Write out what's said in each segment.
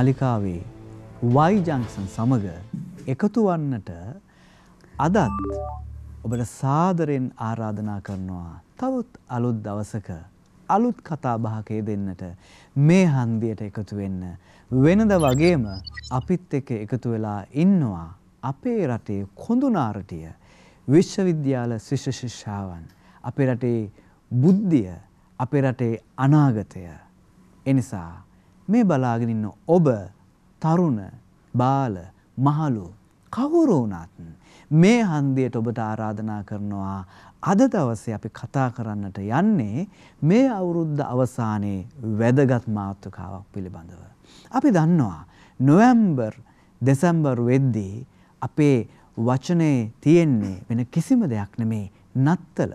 නාලිකාවේ Y junction සමග එකතු වන්නට අදත් ඔබට සාදරයෙන් ආරාධනා කරනවා තවත් අලුත් දවසක අලුත් කතා බහකේ දෙන්නට මේ හන්දියට එකතු වෙන්න වෙනද වගේම අපිත් එක්ක එකතු වෙලා ඉන්නවා අපේ රටේ කොඳුනාරටිය විශ්වවිද්‍යාල ශිෂ්‍ය ශිෂ්‍යාවන් අපේ රටේ බුද්ධිය අපේ රටේ අනාගතය එනිසා මේ බලාගෙන ඉන්න ඔබ තරුණ බාල මහලු කවුරු වුණත් මේ හන්දියට ඔබට ආරාධනා කරනවා අද දවසේ අපි කතා කරන්නට යන්නේ මේ අවුරුද්ද අවසානයේ වැදගත් මාතෘකාවක් පිළිබඳව. අපි දන්නවා නොවැම්බර් දෙසැම්බර් වෙද්දී අපේ වචනේ තියෙන්නේ වෙන කිසිම දෙයක් නෙමේ නත්තල.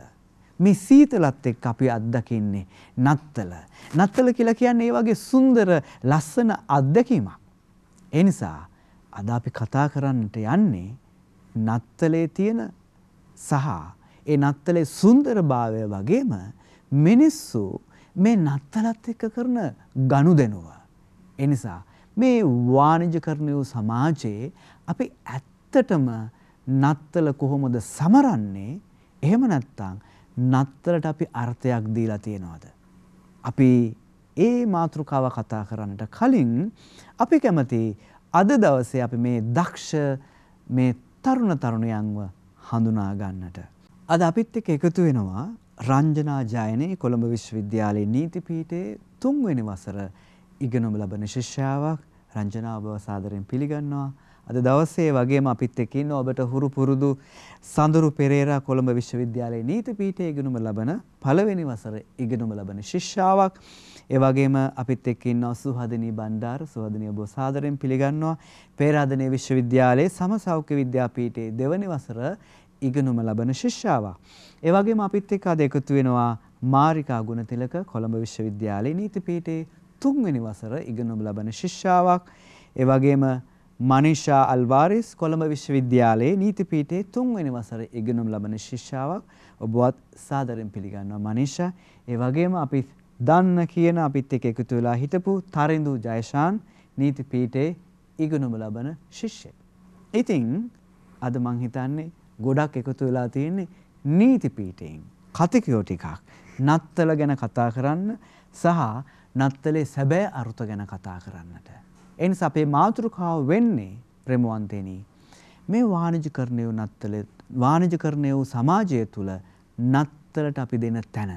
මේ සීතලත් එක්ක අපි අත්දකින්නේ නත්තල. නත්තල කියලා කියන්නේ ඒ වගේ සුන්දර ලස්සන අත්දැකීමක්. ඒ නිසා අද අපි කතා කරන්නට යන්නේ නත්තලේ තියෙන සහ ඒ නත්තලේ සුන්දරභාවය වගේම මිනිස්සු මේ නත්තලත් එක්ක කරන ගනුදෙනුව. ඒ නිසා මේ වාණිජකරණය සමාජයේ අපි ඇත්තටම නත්තල කොහොමද සමරන්නේ? එහෙම නැත්නම් නත්තලට අපි අර්ථයක් දීලා තියෙනවද. අපි ඒ මාතෘකාව කතා කරන්නට කලින් අපි කැමති අද දවසේ අපි මේ දක්ෂ මේ තරුණ තරුණයන්ව හඳුනා ගන්නට. අද අපිත් එක්ක එකතු වෙනවා රංජනා ජයනේ කොළඹ විශ්වවිද්‍යාලයේ නීති පීඨයේ තුන්වෙනි වසර ඉගෙනුම ලබන ශිෂ්‍යාවක් රංජනාව සාදරයෙන් පිළිගන්නවා. අද දවසේ වගේම අපිත් එක්ක ඉන්න ඔබට හුරු පුරුදු සඳුරු පෙරේරා කොළඹ විශ්වවිද්‍යාලයේ නීති පීඨයේ ඉගෙනුම ලබන පළවෙනි වසරේ ඉගෙනුම ලබන ශිෂ්‍යාවක්. ඒ වගේම අපිත් එක්ක ඉන්න සුහදිනී බණ්ඩාර සුහදිනී ඔබ සාදරයෙන් පිළිගන්නවා. පේරාදෙණිය විශ්වවිද්‍යාලයේ සමසෞඛ්‍ය විද්‍යාපීඨයේ දෙවැනි වසර ඉගෙනුම ලබන ශිෂ්‍යාවක්. ඒ වගේම අපිත් එක්ක අද එකතු වෙනවා මාරිකා ගුණතිලක කොළඹ විශ්වවිද්‍යාලයේ නීති පීඨයේ තුන්වෙනි වසර ඉගෙනුම ලබන ශිෂ්‍යාවක්. ඒ වගේම මනිෂා අල්වාරිස් කොළඹ විශ්වවිද්‍යාලයේ නීතිපීටේ තුන්වෙනි වසරේ ඉගෙනුම් ලබන ශිෂ්‍යාවක් ඔබවත් සාදරයෙන් පිළිගන්නවා මනිෂා. ඒ වගේම අපි දන්න කියන අපිත් එක්ක එකතු වෙලා හිටපු තරිඳු ජයශාන් නීතිපීටේ ඉගෙනුම ලබන ශිෂ්‍යයෙක්. ඉතින් අද මං හිතන්නේ ගොඩක් එකතු වෙලා තියෙන්නේ නීතිපීටයෙන් කතිකයෝ ටිකක් නත්තල ගැන කතා කරන්න සහ නත්තලේ සැබෑ අරුත ගැන කතා කරන්නට. එනිස අපේ මාතෘකාව වෙන්නේ ප්‍රමුවන්තෙනි මේ වාණිජකරණය නත්තල වාණිජකරණය වූ සමාජය තුළ නත්තලට අපි දෙන තැන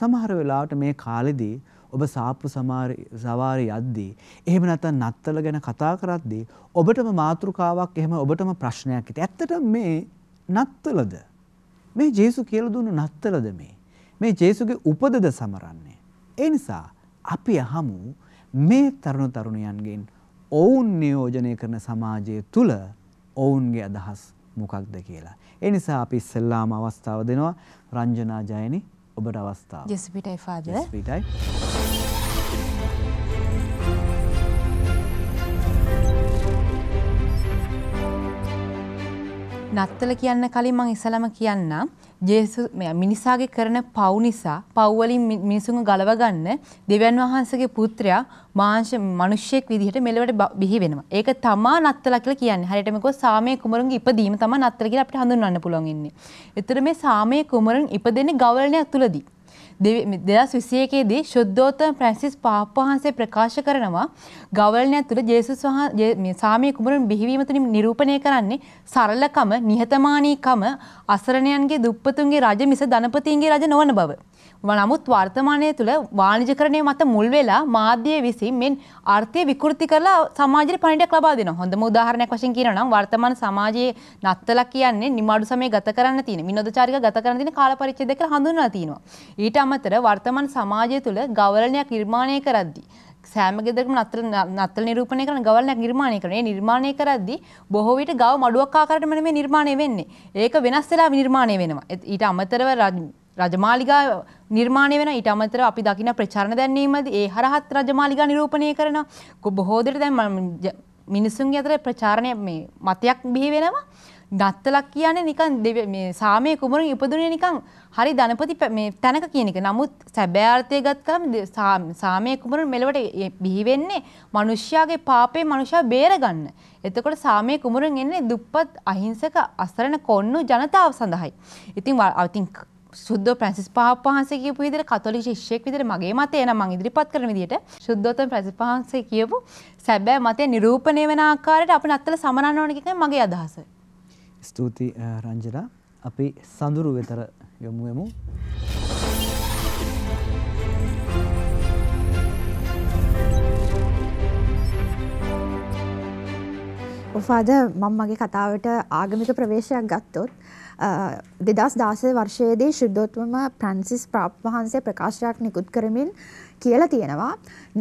සමහර වෙලාවට මේ කාලෙදී ඔබ සාප්පු සවාරි යද්දී එහෙම නැත්නම් නත්තල ගැන කතා කරද්දී ඔබටම මාතෘකාවක් එහෙම ඔබටම ප්‍රශ්නයක් හිට. ඇත්තට මේ නත්තලද මේ ජේසු කියලා දුන්නු නත්තලද මේ මේ ජේසුගේ උපදද සමරන්නේ. ඒ නිසා අපි අහමු මේ තරුණ තරුණියන්ගෙන් ඔවුන් නියෝජනය කරන සමාජය තුළ ඔවුන්ගේ අදහස් මොකක්ද කියලා. ඒ නිසා අපි ඉස්සෙල්ලාම අවස්ථාව දෙනවා රංජනා ජයනි ඔබට අවස්ථාව. ජෙස්පිටයි ෆාදර්. ජෙස්පිටයි. නත්තල කියන්න කලින් මම ඉස්සලම කියන්නම්. ජේසු මිනිසාගේ කරන පව් නිසා පව්වලින් මිනිසුන් ගලව ගන්න දෙවියන් වහන්සේගේ පුත්‍රයා මාංශ මිනිසෙක් විදිහට මෙලවට බිහි වෙනවා. ඒක තමා නත්තලා කියලා කියන්නේ. හරියටම කිව්වොත් සාමයේ කුමරුන්ගේ ඉපදීම තමයි නත්තලා කියලා අපිට හඳුන්වන්න පුළුවන් ඉන්නේ. ඒතර මේ සාමයේ කුමරුන් ඉපදෙන්නේ ගවලණය ඇතුළදී. දෙදස් විසියකේදී ශුද්ධෝතම ප්‍රැන්සිස් පාප්පහන්සේ ප්‍රකාශ කරනවා ගවලනය තුළ ජේසුස් වහ සාමය කුමරුන් බිහිවීමතුනින් නිරූපණය කරන්නේ සරලකම නිහතමානීකම අසරණයන්ගේ දුප්පතුන්ගේ රජ මිස ධනපතින්ගේ රජ නොවන බව. නමුත් වර්තමානය තුළ වාණිජකරණය මත මුල් වෙලා මාධ්‍ය විසින් මෙන් අර්ථය විකෘති කරලා සමාජයට පණිඩක් ලබා දෙනවා. හොඳම උදාහරණයක් වශයෙන් කියනවා නම් වර්තමාන සමාජයේ නත්තලක් කියන්නේ නිමාඩු සමය ගත කරන්න තියෙන විනෝදචාරික ගත කරන්න තියෙන කාල පරිච්ඡේද කියලා හඳුන්වලා තිනවා. ඊට අමතර වර්තමාන සමාජය තුළ ගවලණයක් නිර්මාණය කරද්දී සෑම ගෙදරකම නත්තල නත්තල නිරූපණය කරන ගවලණයක් නිර්මාණය කරන. ඒ නිර්මාණය කරද්දී බොහෝ විට ගව මඩුවක් ආකාරයටම මේ නිර්මාණය වෙන්නේ. ඒක වෙනස් වෙලා නිර්මාණය වෙනවා. ඊට අමතරව රජමාලිගා නිර්මාණය වෙන ඊට අමතර අපි දකින ප්‍රචාරණ දැන්වීමද ඒ හරහත් රජමාලිගා නිරූපණය කරන බොහෝදර දැන් මිනිසුන්ගේ අතර ප්‍රචාරණය මේ මතයක් බිහි වෙනවා නත්තලක් කියන්නේ නිකන් මේ සාමය කුමරුන් ඉපදුනේ නිකන් හරි ධනපති මේ තැනක කියන එක. නමුත් සැබෑ අර්ථය ගත්තම සාමය කුමරුන් මෙලවට බිහි වෙන්නේ මිනිස්යාගේ පාපේ මිනිසා බේරගන්න. එතකොට සාමය කුමරුන් එන්නේ දුප්පත් අහිංසක අසරණ කොන්නු ජනතාව සඳහායි. ඉතින් ඉතින් සුද්ද ප්‍රැන්සිස් පාපහන්සේ කියපු විදිහට කතෝලික ශිෂ්‍යෙක් විදිහට මගේ මතය නම් මම ඉදිරිපත් කරන විදිහට සුද්දෝත්තම ප්‍රැන්සිස් පාහන්සේ කියපු සැබෑ මතය නිරූපණය වෙන ආකාරයට අපි නත්තල සමනන්න ඕන කියන මගේ අදහස. ස්තුති රංජලා අපි සඳුරු වෙතර යොමු වෙමු. ඔෆාද මම මගේ කතාවට ආගමික ප්‍රවේශයක් ගත්තොත් දෙදස් දාසය වර්ෂයේදී ශුද්ධෝත්වම ප්‍රන්සිස් ප්‍රාප් වහන්සේ ප්‍රකාශයක් නිකුත් කරමින් කියලා තියෙනවා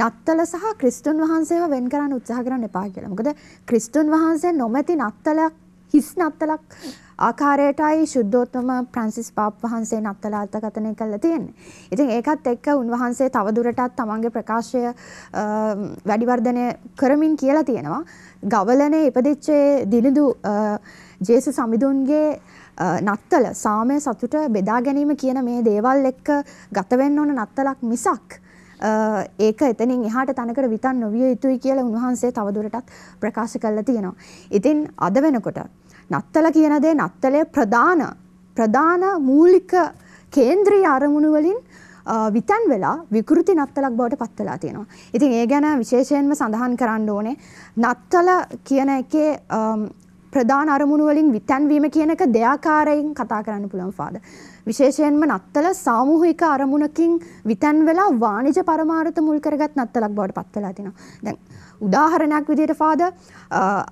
නත්තල සහ ක්‍රිස්තුන් වහන්සේව වෙන් කරන්න උත්සාහ කරන්න එපා කියලා. මොකද ක්‍රිස්තුන් වහන්සේ නොමැති නත්තලක් හිස් නත්තලක් ආකාරයටයි ශුද්ධෝත්තම ප්‍රන්සිස් පාප් වහන්සේ නත්තල අර්ථකථනය කළා තියෙන්නේ. ඉතින් ඒකත් එක්ක උන්වහන්සේ තවදුරටත් තමන්ගේ ප්‍රකාශය වැඩිවර්ධනය කරමින් කියලා තියෙනවා. ගවලනේ ඉපදිච්ච දිලිඳු ජේසුස් සමිඳුන්ගේ නත්තල සාමය සතුට බෙදා ගැනීම කියන මේ දේවල් එක්ක ගත වෙන්න ඕන නත්තලක් මිසක් ඒක එතනින් එහාට තනකට විතන් නොවිය යුතුයි කියලා උන්වහන්සේ තවදුරටත් ප්‍රකාශ කළා තියෙනවා. ඉතින් අද වෙනකොට නත්තල කියන දේ නත්තලේ ප්‍රධාන ප්‍රධාන මූලික කේන්ද්‍රීය අරමුණු වලින් විතන් වෙලා විකෘති නත්තලක් බවට පත් වෙලා තියෙනවා. ඉතින් ඒ ගැන විශේෂයෙන්ම සඳහන් කරන්න ඕනේ. නත්තල කියන එකේ ප්‍රධාන අරමුණු වලින් විතැන්වීම කියන එක දෙයාකාරයෙන් කතා කරන්න පුළුවන් ෆාදර්. විශේෂයෙන්ම නත්තල සාමූහික අරමුණකින් විතැන් වෙලා වාණිජ පරමාර්ථ මුල් කරගත් නත්තලක් බවට පත් වෙලා තිනවා. දැන් උදාහරණයක් විදිහට ෆාදර්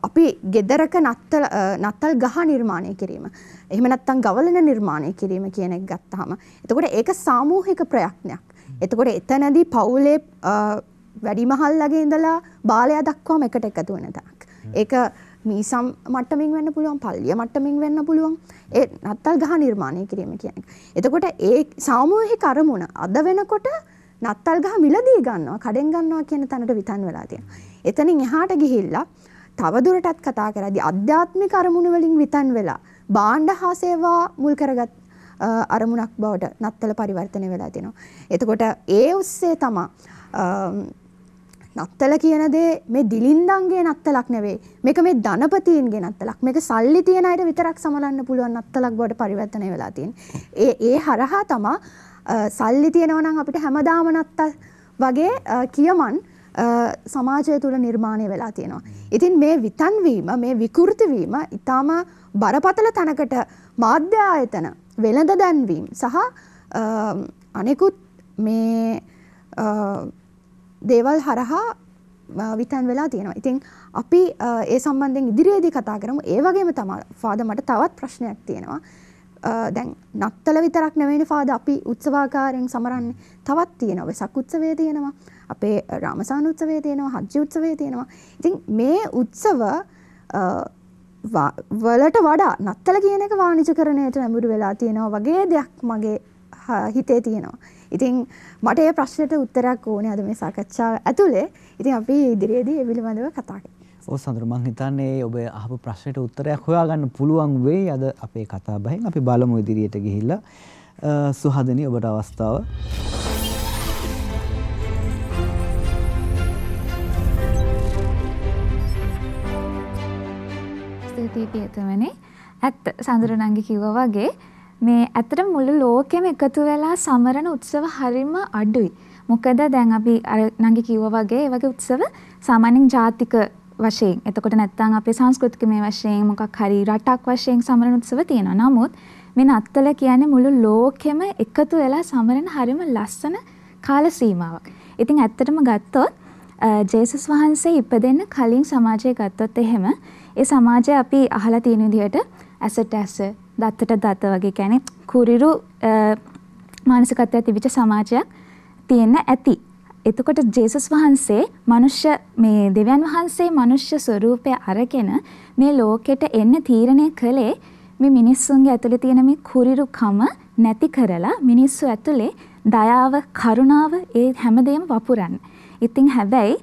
අපි ගෙදරක නත්තල නත්තල් ගහ නිර්මාණය කිරීම. එහෙම නැත්නම් ගවලන නිර්මාණය කිරීම කියන එක ගත්තාම එතකොට ඒක සාමූහික ප්‍රයත්නයක්. එතකොට එතනදී පවුලේ වැඩිමහල්ලගේ ඉඳලා බාලයා දක්වාම එකට එකතු වෙන තක්. ඒක මීසම් මට්ටමින් වෙන්න පුළුවන් පල්ලිය මට්ටමින් වෙන්න පුළුවන් ඒ නත්තල් ගහ නිර්මාණය කිරීම කියන්නේ. එතකොට ඒ සාමූහික අරමුණ අද වෙනකොට නත්තල් ගහ මිලදී ගන්නවා කඩෙන් ගන්නවා කියන තැනට විතන් වෙලා තියෙනවා. එතනින් එහාට ගිහිල්ලා තව දුරටත් කතා කරද්දී අධ්‍යාත්මික අරමුණු වලින් විතන් වෙලා බාණ්ඩ හා සේවා මුල් කරගත් අරමුණක් බවට නත්තල පරිවර්තනය වෙලා තිනවා. එතකොට ඒ ඔස්සේ තමයි නත්තල කියන දේ මේ දිලින්දන්ගේ නත්තලක් නෙවෙයි. මේක මේ ධනපතීන්ගේ නත්තලක්. මේක සල්ලි තියෙන අයට විතරක් සමලන්න පුළුවන් නත්තලක් බවට පරිවර්තනය වෙලා තියෙන්නේ. ඒ ඒ හරහා තමයි සල්ලි තියෙනවා නම් අපිට හැමදාම නත්තල් වගේ කියමන් සමාජය තුළ නිර්මාණය වෙලා තියෙනවා. ඉතින් මේ විතන්වීම මේ විකෘති වීම ඊටාම බරපතල තැනකට මාධ්‍ය ආයතන වෙළඳ දැන්වීම සහ අනෙකුත් මේ දේවල් හරහා විතැන් වෙලා තියෙනවා. ඉතින් අපි ඒ සම්බන්ධයෙන් ඉදිරියේදී කතා කරමු. ඒ වගේම තමයි ෆාදර් මට තවත් ප්‍රශ්නයක් තියෙනවා. දැන් නත්තල විතරක් නෙවෙයිනේ ෆාදර් අපි උත්සවාකාරයෙන් සමරන්නේ. තවත් තියෙනවා වෙසක් උත්සවය තියෙනවා. අපේ රාමසාන උත්සවය තියෙනවා. හජ්ජ උත්සවය තියෙනවා. ඉතින් මේ උත්සව වලට වඩා නත්තල කියන එක වාණිජකරණයට නැඹුරු වෙලා තියෙනවා වගේ දෙයක් මගේ හිතේ තියෙනවා. ඉතින් මට ඒ ප්‍රශ්නයට උත්තරයක් ඕනේ අද මේ සාකච්ඡාව ඇතුලේ. ඉතින් අපි ඉදිරියේදී ඒ පිළිබඳව කතා කරමු. ඔව් සඳුර මම හිතන්නේ ඔබ අහපු ප්‍රශ්නෙට උත්තරයක් හොයාගන්න පුළුවන් වෙයි අද අපේ කතා බහෙන්. අපි බලමු ඉදිරියට ගිහිල්ලා සුහදනි ඔබට අවස්ථාව. ස්තුතියි පියතුමනේ. ඇත්ත සඳුර නංගි කිව්වා වගේ මේ ඇත්තට මුළු ලෝකෙම එකතු වෙලා සමරන උත්සව හරිම අඩුයි. මොකද දැන් අපි අර නංගි කිව්වා වගේ ඒ වගේ උත්සව සාමාන්‍යයෙන් ජාතික වශයෙන් එතකොට නැත්තම් අපේ සංස්කෘතික මේ වශයෙන් මොකක් හරි රටක් වශයෙන් සමරන උත්සව තියෙනවා. නමුත් මේ නත්තල කියන්නේ මුළු ලෝකෙම එකතු වෙලා සමරන හරිම ලස්සන කාල සීමාවක්. ඉතින් ඇත්තටම ගත්තොත් ජේසුස් වහන්සේ ඉපදෙන්න කලින් සමාජය ගත්තොත් එහෙම ඒ සමාජය අපි අහලා තියෙන විදිහට ඇසට ඇස දත්තට දත වගේ කියන්නේ කුරිරු මානසිකත්වයක් තිබිච්ච සමාජයක් තියෙන්න ඇති. එතකොට ජේසුස් වහන්සේ මනුෂ්‍ය මේ දෙවියන් වහන්සේ මනුෂ්‍ය ස්වරූපය අරගෙන මේ ලෝකෙට එන්න තීරණය කළේ මේ මිනිස්සුන්ගේ ඇතුලේ තියෙන මේ කුරිරුකම නැති කරලා මිනිස්සු ඇතුලේ දයාව, කරුණාව ඒ හැමදේම වපුරන්න. ඉතින් හැබැයි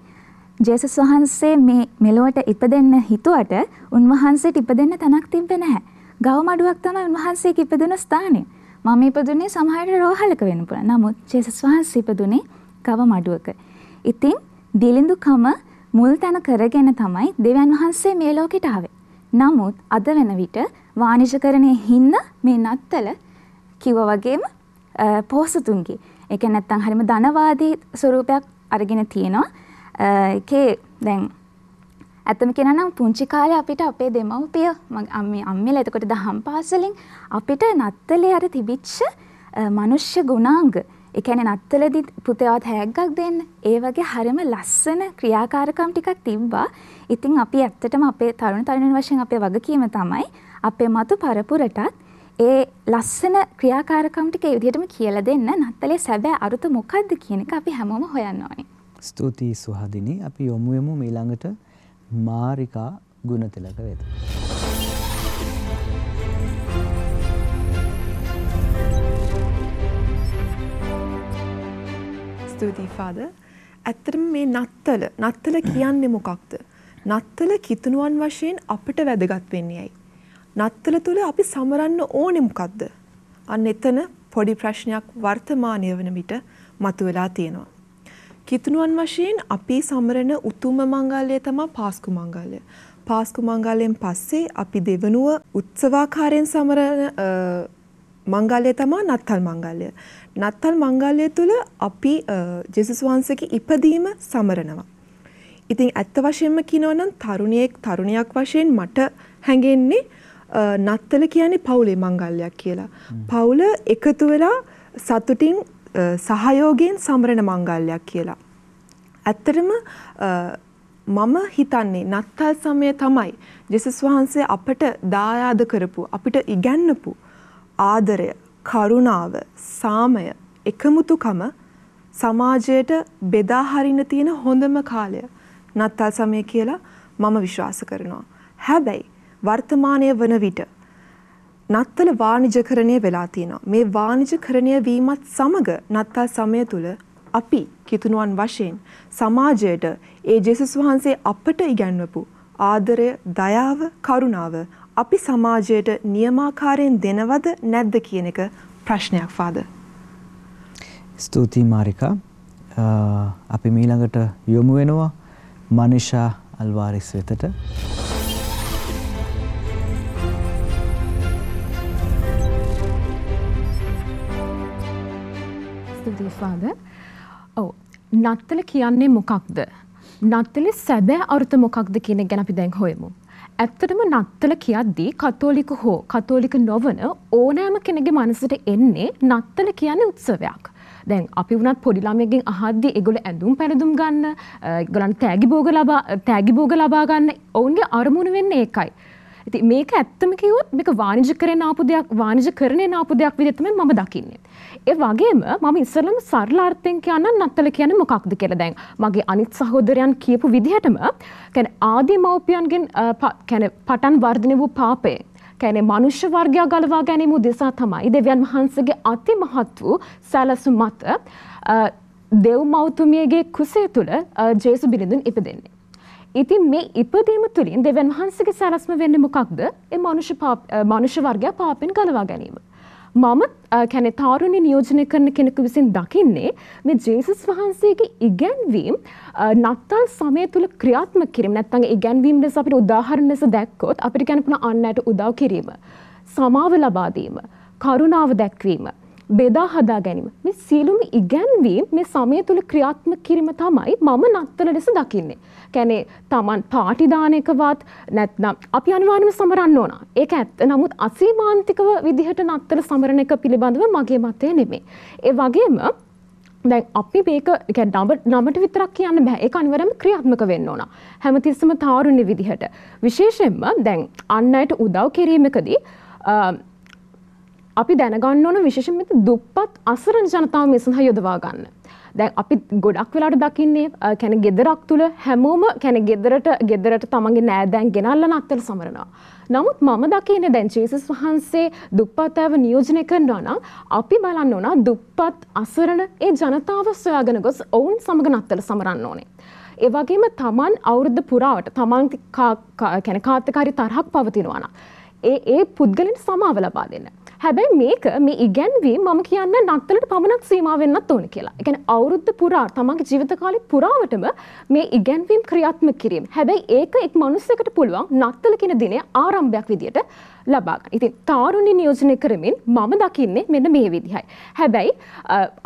ජේසුස් වහන්සේ මේ මෙලොවට ඉපදෙන්න හිතුවට උන්වහන්සේට ඉපදෙන්න තැනක් තිබ්බේ නැහැ. ගව මඩුවක් තමයි උන්වහන්සේ ඉපදුන ස්ථානය. මම ඉපදුනේ සමහරට රෝහලක වෙන්න පුළුවන්. නමුත් ජේසුස් වහන්සේ ඉපදුනේ ගව මඩුවක. ඉතින් දිලිඳුකම මුල් තැන කරගෙන තමයි දෙවියන් වහන්සේ මේ ලෝකෙට ආවේ. නමුත් අද වෙන විට වාණිජකරණයේ හින්න මේ නත්තල කිව්වා වගේම පෝසතුන්ගේ ඒක නැත්තම් හරිම ධනවාදී ස්වරූපයක් අරගෙන තියෙනවා. ඒකේ දැන් ඇත්තම කියනවා නම් පුංචි කාලේ අපිට අපේ දෙමව්පිය අම්මේ අම්මලා එතකොට දහම් පාසලෙන් අපිට නත්තලේ අර තිබිච්ච මනුෂ්‍ය ගුණාංග ඒ කියන්නේ නත්තලදී පුතේවත් හැග්ගක් දෙන්න ඒ වගේ හරිම ලස්සන ක්‍රියාකාරකම් ටිකක් තිබ්බා. ඉතින් අපි ඇත්තටම අපේ තරුණ තරුණියන් වශයෙන් අපේ වගකීම තමයි අපේ මතු පරපුරටත් ඒ ලස්සන ක්‍රියාකාරකම් ටික ඒ විදිහටම කියලා දෙන්න නත්තලේ සැබෑ අරුත මොකක්ද කියන එක අපි හැමෝම හොයන්න ඕනේ. ස්තුතියි සුහදිනී අපි යොමු වෙමු ඊළඟට මාරිකා ගුණතිලක වෙත. ස්තුතියිෆාද ඇත්තටම මේ නත්තල නත්තල කියන්නේ මොකක්ද. නත්තල කිතුනුවන් වශයෙන් අපට වැදගත් වෙන්නේයි. නත්තල තුළ අපි සමරන්න ඕනෙ මොකක්ද. අන්න එතන පොඩි ප්‍රශ්නයක් වර්තමානය වන විට මතුවෙලා තියෙනවා. කිතුණුවන් වශයෙන් අපි සමරන උතුම මංගල්‍යය තමයි පාස්කු මංගල්‍යය. පාස්කු මංගල්‍යයෙන් පස්සේ අපි දෙවනුව උත්සවාකාරයෙන් සමරන මංගල්‍යය තමා නත්තල් මංගල්‍යය. නත්තල් මංගල්‍යය තුළ අපි ජෙසුස් වහන්සේගේ ඉපදීම සමරනවා. ඉතින් ඇත්ත වශයෙන්ම කියනවා නම් තරුණියෙක් තරුණියක් වශයෙන් මට හැඟෙන්නේ නත්තල කියන්නේ පවුලේ මංගල්‍යයක් කියලා. පවුල එකතු වෙලා සතුටින් සහයෝගයෙන් සමරණ මංගල්‍යයක් කියලා. ඇත්තටම මම හිතන්නේ නත්තල් සමය තමයි ජෙසුස් වහන්සේ අපට දායාද කරපු අපිට ඉගැන්නපු ආදරය කරුණාව සාමය එකමුතුකම සමාජයට බෙදා හරින්න තියෙන හොඳම කාලය නත්තල් සමය කියලා මම විශ්වාස කරනවා. හැබැයි වර්තමානයේ වන විට නත්තල වාණිජකරණය වෙලා තියෙනවා. මේ වාණිජකරණය වීමත් සමග නත්තල් සමය තුල අපි කිතුණුවන් වශයෙන් සමාජයට ඒ ජේසුස් වහන්සේ අපට ඉගැන්වපු ආදරය, දයාව, කරුණාව අපි සමාජයට නියමාකාරයෙන් දෙනවද නැද්ද කියන එක ප්‍රශ්නයක් ෆාද. ස්තුතියි මාරිකා. අපි මීළඟට යොමු වෙනවා මනිෂා අල්වාරිස් වෙතට. ස්තුතියිස්වාද ඔව නත්තල කියන්නේ මොකක්ද. නත්තලේ සැබෑ අර්ථ මොකක්ද කියන ගැන අපි දැන් හොයමු. ඇත්තටම නත්තල කියද්දී කතෝලික හෝ කතෝලික නොවන ඕනෑම කෙනෙගේ මනසට එන්නේ නත්තල කියන උත්සවයක්. දැන් අපි වුණත් පොඩිලාමයගෙන් අහද්දි එගොල ඇඳුම් පැළඳුම් ගන්න ගලන් තෑගිබෝග තෑගිබෝග ලබා ගන්න ඔවුන්ගේ අරමුණ වෙන්න ඒකයි. ඉති මේක ඇත්තම කිවොත් මේක වානිජ කරෙන් ආපු දෙයක් වානිජ කරණය නාපු දෙයක් විදිතම මම දකින්නේ. ඒ වගේම මම ඉස්සලම සරලාර්ථයෙන් කියන්න නත්තල කියන මොකක්ද කියල දැන් මගේ අනිත් සහෝදරයන් කියපු විදිහටම කැන ආදී මවපියන්ගෙන් කැන පටන් වර්ධනය වූ පාපේ කැනෙ මනුෂ්‍ය වර්ගයා ගලවා ගැනීම දෙසා තමයි දෙවියන් වහන්සගේ අති මහත් වූ සැලසු මත දෙව් මෞතුමියගේ කුසේ තුළ ජේසු බිරිඳුන් ඉපදෙන්නේ. ඉතින් මේ ඉපදීම තුළින් දෙවන් වහන්සගේ සැරස්ම වෙන්න මොකක්ද මනුෂ මනුෂ්‍ය වර්ගයක් පාපෙන් කලවා ගැනීම. මම කැනෙ තාරුණි නියෝජනය කරන කෙනෙකු විසින් දකින්නේ මේ ජේසුස් වහන්සේගේ ඉගැන්වීම් නත්තල් සමය තුළ ක්‍රියාත්ම කිරීම නැත්තන් ඉගැන්වීම් ලෙස අපිට උදාහරණ ලෙස දැක්කොත් අපිට ගැනපුන අන්නයට උදව් කිරීම. සමාව ලබාදීම. කරුණාව දැක්වීම. බෙදා හදා ගැනීම මේ සියලුම ඉගැන්වීම් මේ සමය තුළ ක්‍රියාත්මක කිරීම තමයි මම නත්තල ලෙස දකින්නේ. කැනේ Taman පාටි දාන එකවත් නැත්නම් අපි අනිවාර්යයෙන්ම සමරන්න ඕන. ඒක ඇත්ත. නමුත් අසීමාන්තිකව විදිහට නත්තල සමරන එක පිළිබඳව මගේ මතය නෙමෙයි. ඒ වගේම දැන් අපි මේක නම නමට විතරක් කියන්න බෑ ඒක අනිවාර්යයෙන්ම ක්‍රියාත්මක වෙන්න ඕන. හැමතිස්සම තාරුණ්‍ය විදිහට. විශේෂයෙන්ම දැන් අන් අයට උදව් කිරීමකදී අපි දැනගන්න ඕන විශේෂම මෙත දුප්පත් අසරණ ජනතාව මේ සඳහා යොදවා ගන්න. දැන් අපි ගොඩක් වෙලාට දකින්නේ කැන ගෙදරක් තුළ හැමෝම කැන ගෙදරට ගෙදරට තමන්ගේ නෑදැන් ගෙනල්ලන අත්තල සමරනවා. නමුත් මම දකින්නේ දැන් ජේසුස් වහන්සේ දුප්පත් ඇව නියෝජනය කරනවා නම් අපි බලන්න ඕන දුප්පත් අසරණ ඒ ජනතාව සොයාගෙන ගොස් ඔවුන් සමග නත්තල සමරන්න ඕනේ. ඒවගේම තමන් අවුරුද්ධ පුරාවට තමන් කැන කාත්තකාරි තරහක් පවතිනවාන. ඒ ඒ පුද්ගලින් සමාව ලබා දෙන්න. හැබැයි මේක මේ ඉගැන්වී මම කියන්න නත්තලට පමණක් සීමාවෙන්නත් ඕන කියලා. එකන අවුරුද්ධ පුරා තමන්ගේ ජීවිතකාලි පුරාවටම මේ ඉගැන්වීම් ක්‍රියාත්ම කිරීම. හැබැයි ඒක එක් මනුස්සකට පුළුවන් නත්තල කෙන දිනේ ආරම්භයක් විදියට ලබාග. ඉතින් තාරුණි නියෝජනය කරමින් මම දකින්නේ මෙන්න මේ විදිහයි. හැබැයි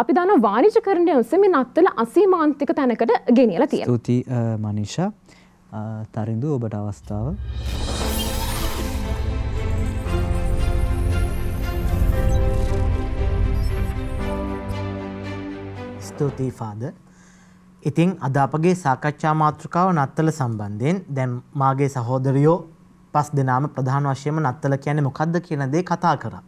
අපි දන වානිජ කරණය ඔස්සේ මේ නත්තල අසීමාන්තික තැනකට ගෙනියලා තියෙනවා. ස්තුති මනිෂා තරිඳු ඔබට අවස්ථාව. ස්තුතියි ෆාද. ඉතින් අද අපගේ සාකච්ඡා මාතෘකාව නත්තල සම්බන්ධයෙන් දැන් මාගේ සහෝදරියෝ පස් දෙනාම ප්‍රධාන වශයෙන්ම නත්තල කියන්නේ මොකද්ද කියන දේ කතා කරා.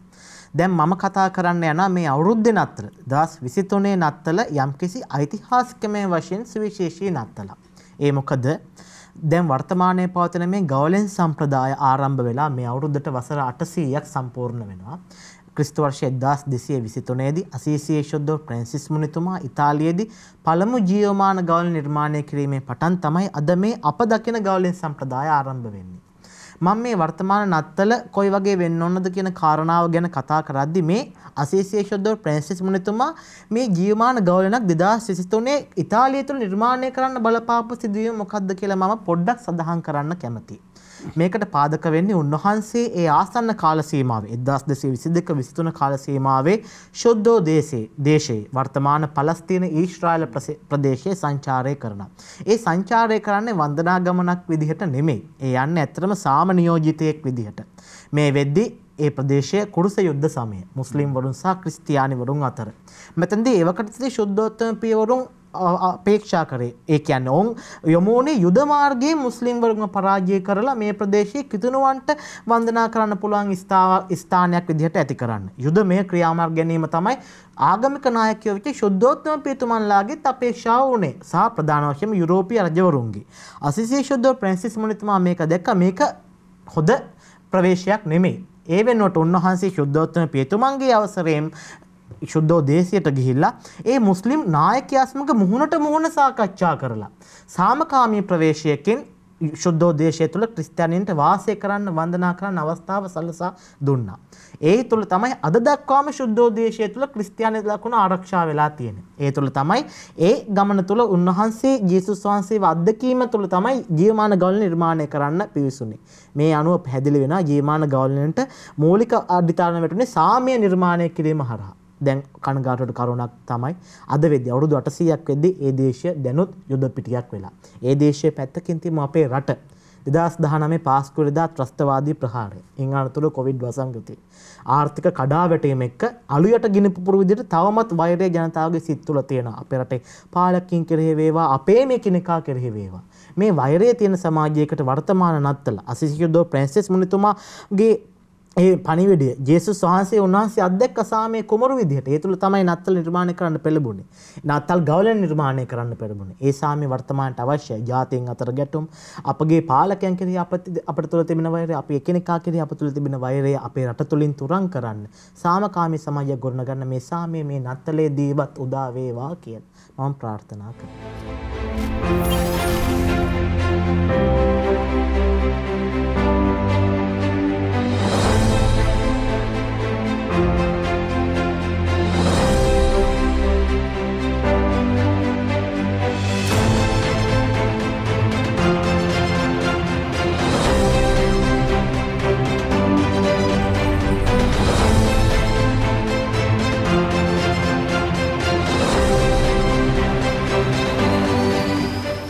දැන් මම කතා කරන්න යන මේ අවුරුද්දේ නත්තල 2023 නත්තල යම්කිසි ඓතිහාසිකමය වශයෙන් සුවිශේෂී නත්තලක්. ඒ මොකද දැන් වර්තමානයේ පවතින මේ ගවලෙන් සම්ප්‍රදාය ආරම්භ වෙලා මේ අවුරුද්දට වසර 800ක් සම්පූර්ණ වෙනවා. ක්‍රිස්තු වර්ෂය 1223 දී අසීසියේ ශුද්ධ ෆ්‍රැන්සිස් මුනිතුමා ඉතාලියේදී පළමු ජීවමාන ගවුල් නිර්මාණය කිරීමේ පටන් තමයි අද මේ අප දකින ගවුලෙන් සම්ප්‍රදාය ආරම්භ වෙන්නේ. මම මේ වර්තමාන නත්තල කොයි වගේ වෙන්න ඕනද කියන කාරණාව ගැන කතා කරද්දි මේ අසේසිේෂොද්දෝ ප්‍රන්සිස් මුනිතුමා මේ ජීවමාන ගෞලනක් දෙදස් විසිතුනේ ඉතාලිය තුළ නිර්මාණය කරන්න බලපාපු සිදුවීම මොකක්ද කියලා මම පොඩ්ඩක් සඳහන් කරන්න කැමතියි. මේකට පාදක වෙන්නේ උන්වහන්සේ ඒ ආසන්න කාල සීමාවේ 1222 23 කාල සීමාවේ ශුද්ධෝ දේශේ දේශේ වර්තමාන පලස්තීන ඊශ්‍රායල ප්‍රදේශයේ සංචාරය කරනවා. ඒ සංචාරය කරන්නේ වන්දනා ගමනක් විදිහට නෙමෙයි. ඒ යන්නේ ඇත්තටම සාම නියෝජිතයෙක් විදිහට. මේ වෙද්දී ඒ ප්‍රදේශය කුරුස යුද්ධ සමය මුස්ලිම් වරුන් සහ ක්‍රිස්තියානි වරුන් අතර. මෙතනදී ඒවකට ශුද්ධෝත්තම පියවරුන් අපේක්ෂා කරේ. ඒ කියන්නේ ඔවුන් යොමුනේ යුද මාර්ගයේ මුස්ලිම්වරුන්ව පරාජය කරලා මේ ප්‍රදේශයේ කිතුණුවන්ට වන්දනා කරන්න පුළුවන් ස්ථානයක් විදිහට ඇති කරන්න. යුදමය ක්‍රියාමාර්ග ගැනීම තමයි ආගමික නායකයෝ වෙච්ච ශුද්ධෝත්තම පියතුමන්ලාගෙත් අපේක්ෂාව වුණේ. සහ ප්‍රධාන වශයෙන් යුරෝපීය රජවරුන්ගේ. අසිසී ශුද්ධ ප්‍රැන්සිස් මුනිතුමා මේක දැක්ක මේක හොඳ ප්‍රවේශයක් නෙමෙයි. ඒ වෙනුවට උන්වහන්සේ ශුද්ධෝත්තම පියතුමන්ගේ අවසරයෙන් ශුද්ධෝ දේශයට ගිහිල්ලා ඒ මුස්ලිම් නායකයාස්මක මුහුණට මුහුණ සාකච්ඡා කරලා සාමකාමී ප්‍රවේශයකින් ශුද්ධෝ දේශය තුළ ක්‍රිස්තියානින්ට වාසය කරන්න වන්දනා කරන්න අවස්ථාව සලසා දුන්නා. ඒ තුළ තමයි අද දක්වාම ශුද්ධෝ දේශය තුළ ක්‍රිස්තියානි ලකුණ ආරක්ෂා වෙලා තියෙන. ඒ තුළ තමයි ඒ ගමන තුළ උන්වහන්සේ ජේසුස් වහන්සේ අත්දැකීම තුළ තමයි ජීවමාන ගවල නිර්මාණය කරන්න පිවිසුනේ. මේ අනුව පැහැදිලි වෙනවා ජීවමාන ගවලනට මූලික අධිතාරණ වැටුනේ සාමය නිර්මාණය කිරීම හරහා. දැන් කණගාටට කරුණක් තමයි අද වෙද්‍ය අවුරුදු 800ක් වෙද්දී ඒ දේශය දැනුත් යුද පිටියක් වෙලා. ඒ දේශයේ පැත්තකින් තියෙන අපේ රට 2019 පාස්කුවේදා ත්‍රස්තවාදී ප්‍රහාරය. ඉන් අනතුරුව කොවිඩ් වසංගතය. ආර්ථික කඩාවැටීම එක්ක අලුයට ගිනි පුපුරු විදිහට තවමත් වෛරය ජනතාවගේ සිත් තුළ තියෙන අපේ රටේ පාලකකින් කෙරෙහි වේවා අපේ මේ කෙනකා කෙරෙහි වේවා. මේ වෛරය තියෙන සමාජයකට වර්තමාන නත්තල අසිසියුදෝ ප්‍රැන්සිස් මුනිතුමාගේ ඒ පණිවිඩය ජේසුස් වහන්සේ උන්වහන්සේ අධ්‍යක්ෂ සාමයේ කුමරු විදිහට ඒ තුල තමයි නත්තල් නිර්මාණය කරන්න පෙළඹුණේ. නත්තල් ගවල නිර්මාණය කරන්න පෙළඹුණේ. ඒ සාමයේ වර්තමානට අවශ්‍යයි. ජාතීන් අතර ගැටුම්, අපගේ පාලකයන් කෙරෙහි අපට තුල තිබෙන වෛරය, අපි එකිනෙකා කෙරෙහි අප තුල තිබෙන වෛරය අපේ රට තුලින් තුරන් කරන්න. සාමකාමී සමාජයක් ගොඩනගන්න මේ සාමයේ මේ නත්තලේ දීවත් උදා වේවා කියලා මම ප්‍රාර්ථනා කරනවා.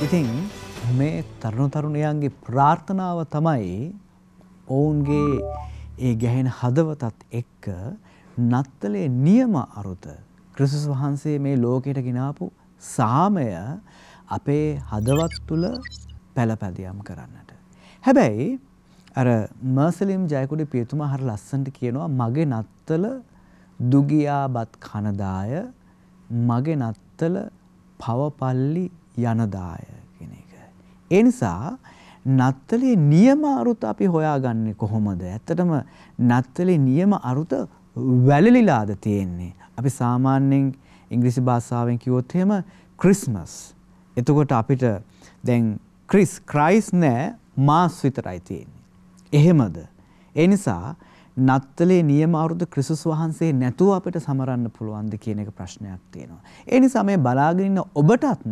ඉතින් මේ තරුණ තරුණයන්ගේ ප්‍රාර්ථනාව තමයි ඔවුන්ගේ ඒ ගැහෙන හදවතත් එක්ක නත්තලේ නියම අරුත ක්‍රිස්තුස් වහන්සේ මේ ලෝකයට ගෙනාපු සාමය අපේ හදවත් තුල පැලපැදියම් කරන්නට. හැබැයි අර මර්සලිම් ජයකුඩි පියතුමා හර ලස්සන්ට කියනවා මගේ නත්තල දුගියා බත් කනදාය මගේ නත්තල පවපල්ලි යනදාය කෙන එක. එනිසා නත්තලේ නියම අරුත අපි හොයාගන්නේ කොහොමද. ඇත්තටම නත්තලේ නියම අරුත වැලලිලාද තියෙන්නේ. අපි සාමාන්‍යයෙන් ඉංග්‍රීසි භාෂාවෙන් කිවොත් එහෙම ක්‍රිස්මස්. එතකොට අපිට දැන් ක්‍රිස් ක්‍රයිස් නෑ මාස් විතරයි තියෙන්නේ. එහෙමද. එනිසා නත්තලේ නියම අවුරුදු ක්‍රිස්තුස් වහන්සේ නැතුව අපිට සමරන්න පුළුවන්ද කියන එක ප්‍රශ්නයක් තියෙනවා. ඒ නිසා මේ බලාගෙන ඉන්න ඔබටත්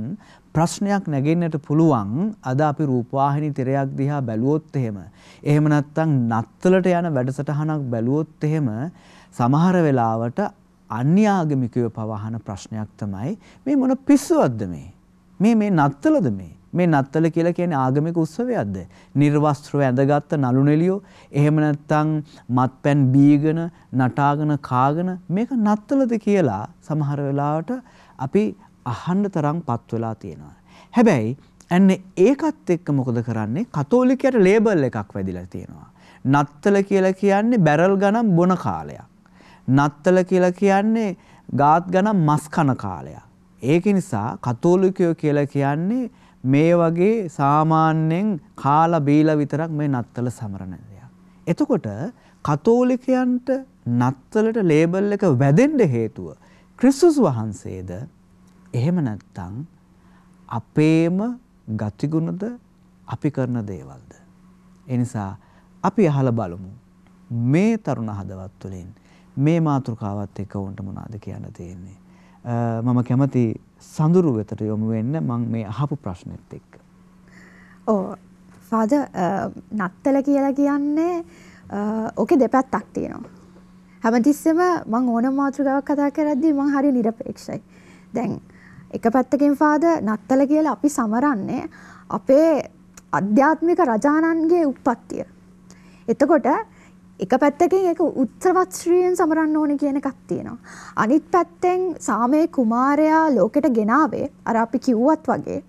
ප්‍රශ්නයක් නැගෙන්නට පුළුවන් අද අපි රූපවාහිනී තිරයක් දිහා බැලුවොත් එහෙම. එහෙම නැත්නම් නත්තලට යන වැඩසටහනක් බැලුවොත් එහෙම සමහර වෙලාවට අන්‍යාගමිකයෝ පවහන ප්‍රශ්නයක් තමයි මේ මොන පිස්සුවක්ද මේ? මේ මේ නත්තලද මේ? මේ නත්තල කියලා කියන්නේ ආගමික උත්සවයක්ද? නිර්වස්ත්‍රව ඇඳගත්ත නළුනෙලියෝ එහෙම නැත්නම් මත්පැන් බීගෙන නටාගෙන කාගෙන මේක නත්තලද කියලා සමහර වෙලාවට අපි අහන්න තරම්පත් වෙලා තියෙනවා. හැබැයි ඇන්න ඒකත් එක්ක මොකද කරන්නේ කතෝලිකයට ලේබල් එකක් වැදිලා තියෙනවා. නත්තල කියලා කියන්නේ බැරල් ගණන් බොන කාලයක්. නත්තල කියලා කියන්නේ ගාත් ගණන් මස් කන කාලයක්. ඒක නිසා කතෝලිකයෝ කියලා කියන්නේ මේ වගේ සාමාන්‍යයෙන් කාලා බීලා විතරක් මේ නත්තල සමරන දෙයක්. එතකොට කතෝලිකයන්ට නත්තලට ලේබල් එක වැදෙන්න හේතුව ක්‍රිස්තුස් වහන්සේද එහෙම නැත්නම් අපේම ගතිගුණද අපි කරන දේවල්ද. එනිසා අපි අහලා බලමු මේ තරුණ හදවත් තුළින් මේ මාතෘකාවත් එක්ක උන්ට මොනවාද කියන්න තියෙන්නේ. මම කැමති සඳුරු වෙතට යොමු වෙන්න මම මේ අහපු ප්‍රශ්නෙත් එක්ක. ඔව් ෆාදර් නත්තල කියලා කියන්නේ ඕකේ දෙපැත්තක් තියෙනවා. හැමතිස්සෙම මම ඕන මාතෘකාවක් කතා කරද්දී මම හරිය নিরপেক্ষයි. දැන් එක පැත්තකින් ෆාදර් නත්තල කියලා අපි සමරන්නේ අපේ අධ්‍යාත්මික රජාණන්ගේ උප්පත්තිය. එතකොට එක පැත්තකින් ඒක උත්සවශ්‍රීයෙන් සමරන්න ඕන කියන එකක් තියෙනවා. අනිත් පැත්තෙන් සාමය කුමාරයා ලෝකෙට ගෙනාවේ අර අපි කිව්වත් වගේ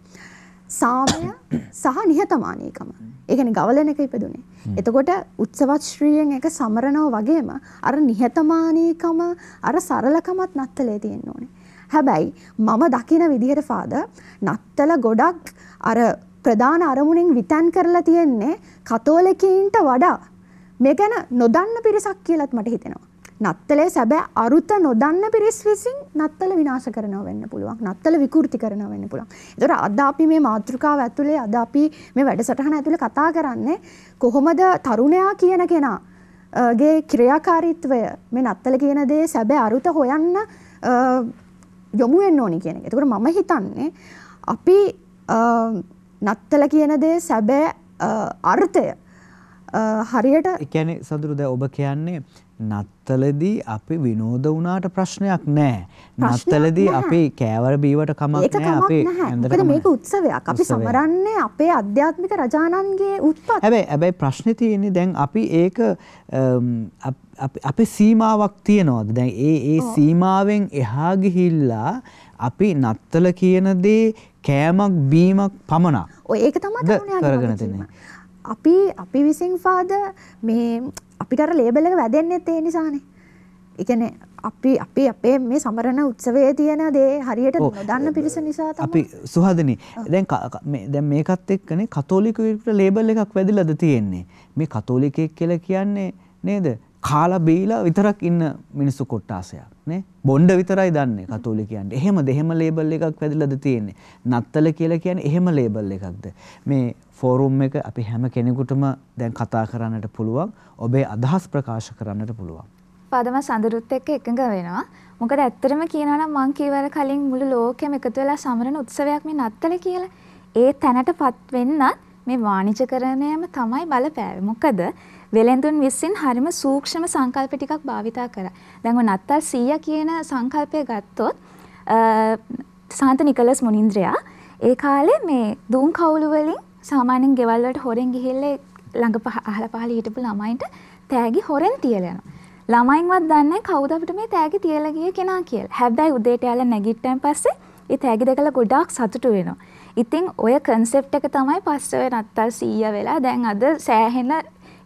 සාමය සහ නිහතමානීකම. ඒ කියන්නේ ගවලන එක ඉපදුනේ. එතකොට උත්සවශ්‍රීයෙන් ඒක සමරනවා වගේම අර නිහතමානීකම අර සරලකමත් නත්තලේ තියෙන්න ඕනේ. හැබැයි මම දකින විදිහට ෆාද නත්තල ගොඩක් අර ප්‍රධාන අරමුණෙන් විතන් කරලා තියෙන්නේ කතෝලිකයින්ට වඩා මේ ගැන නොදන්න පිරිසක් කියලත් මට හිතෙනවා. නත්තලේ සැබෑ අරුත නොදන්න පිරිස් විසින් නත්තල විනාශ කරනව වෙන්න පුළුවන්. නත්තල විකෘති කරනව වෙන්න පුළුවන්. ඒතර අද අපි මේ මාතෘකාව ඇතුලේ අද අපි මේ වැඩසටහන ඇතුලේ කතා කරන්නේ කොහොමද තරුණයා කියන කෙනා ගේ ක්‍රියාකාරීත්වය මේ නත්තල කියන දේ සැබෑ අරුත හොයන්න යොමු වෙන්න ඕනේ කියන එක. ඒතකොට මම හිතන්නේ අපි නත්තල කියන දේ සැබෑ අර්ථය හරියට එකැනෙ සඳුරු දැ ඔබ කියන්නේ නත්තලදී අපි විනෝද වුණාට ප්‍රශ්නයක් නෑ නත්තලදී අපි කෑවර බීවට කමක් අපේ ඇඳට මේක උත්සවයක් අපි සමරන්නේ අපේ අධ්‍යාත්මික රජාණන්ගේ උත්පත් හැබැයි ඇබැයි ප්‍රශ්න තියෙන්නේ දැන් අපි ඒක අපේ සීමාවක් තියනවාද දැන් ඒ ඒ සීමාවෙන් එහා ගිහිල්ලා අපි නත්තල කියන දේ කෑමක් බීමක් පමණක් ඔය ඒක තමයි කරගෙන තියෙන්නේ අපි අපි විසින් පාද මේ අපිට අර ලේබල් එක වැදෙන්නෙත් ඒ නිසානේ. ඒ කියන්නේ අපි අපි අපේ මේ සමරණ උත්සවයේ තියෙන දේ හරියට නොදන්න පිරිස නිසා තමයි අපි සුහදනි දැන් මේ දැන් මේකත් එක්කනේ කතෝලිකයෙකුට ලේබල් එකක් වැදිලාද තියෙන්නේ. මේ කතෝලිකයෙක් කියලා කියන්නේ නේද? කාලා බීලා විතරක් ඉන්න මිනිස්සු කොට්ටාසයක් නේ බොන්්ඩ විතරයි දන්නේ කතෝලිකයන්ට එහෙම දෙහෙම ලේබල් එකක් වැදිලාද තියෙන්නේ නත්තල කියලා කියන්නේ එහෙම ලේබල් එකක්ද මේ ෆෝරම් එක අපි හැම කෙනෙකුටම දැන් කතා කරන්නට පුළුවන් ඔබේ අදහස් ප්‍රකාශ කරන්නට පුළුවන්. පදම සඳරුත් එක්ක එකඟ වෙනවා. මොකද ඇත්තටම කියනවා නම් මං කීවර කලින් මුළු ලෝකෙම එකතු වෙලා සමරන උත්සවයක් මේ නත්තල කියලා. ඒ තැනටපත් වෙන්නත් මේ වාණිජකරණයම තමයි බලපෑවේ. මොකද වෙළෙන්දුන් විසින් හරිම සූක්ෂම සංකල්ප ටිකක් භාවිතා කරා. දැන් ඔය නත්තල් 100 කියන සංකල්පය ගත්තොත් සාන්ත නිකලස් මුනින්ද්‍රයා ඒ කාලේ මේ දුම් කවුළු වලින් සාමාන්‍යයෙන් ගෙවල් වලට හොරෙන් ගිහිල්ලා ළඟ පහ අහලා පහල හිටපු ළමයින්ට තෑගි හොරෙන් තියලා යනවා. ළමයින්වත් දන්නේ කවුද අපිට මේ තෑගි තියලා ගියේ කෙනා කියලා. හැබැයි උදේට යාලා නැගිට්ටන් පස්සේ ඒ තෑගි දැකලා ගොඩාක් සතුටු වෙනවා. ඉතින් ඔය concept එක තමයි පස්සේ ඔය නත්තල් 100 වෙලා දැන් අද සෑහෙන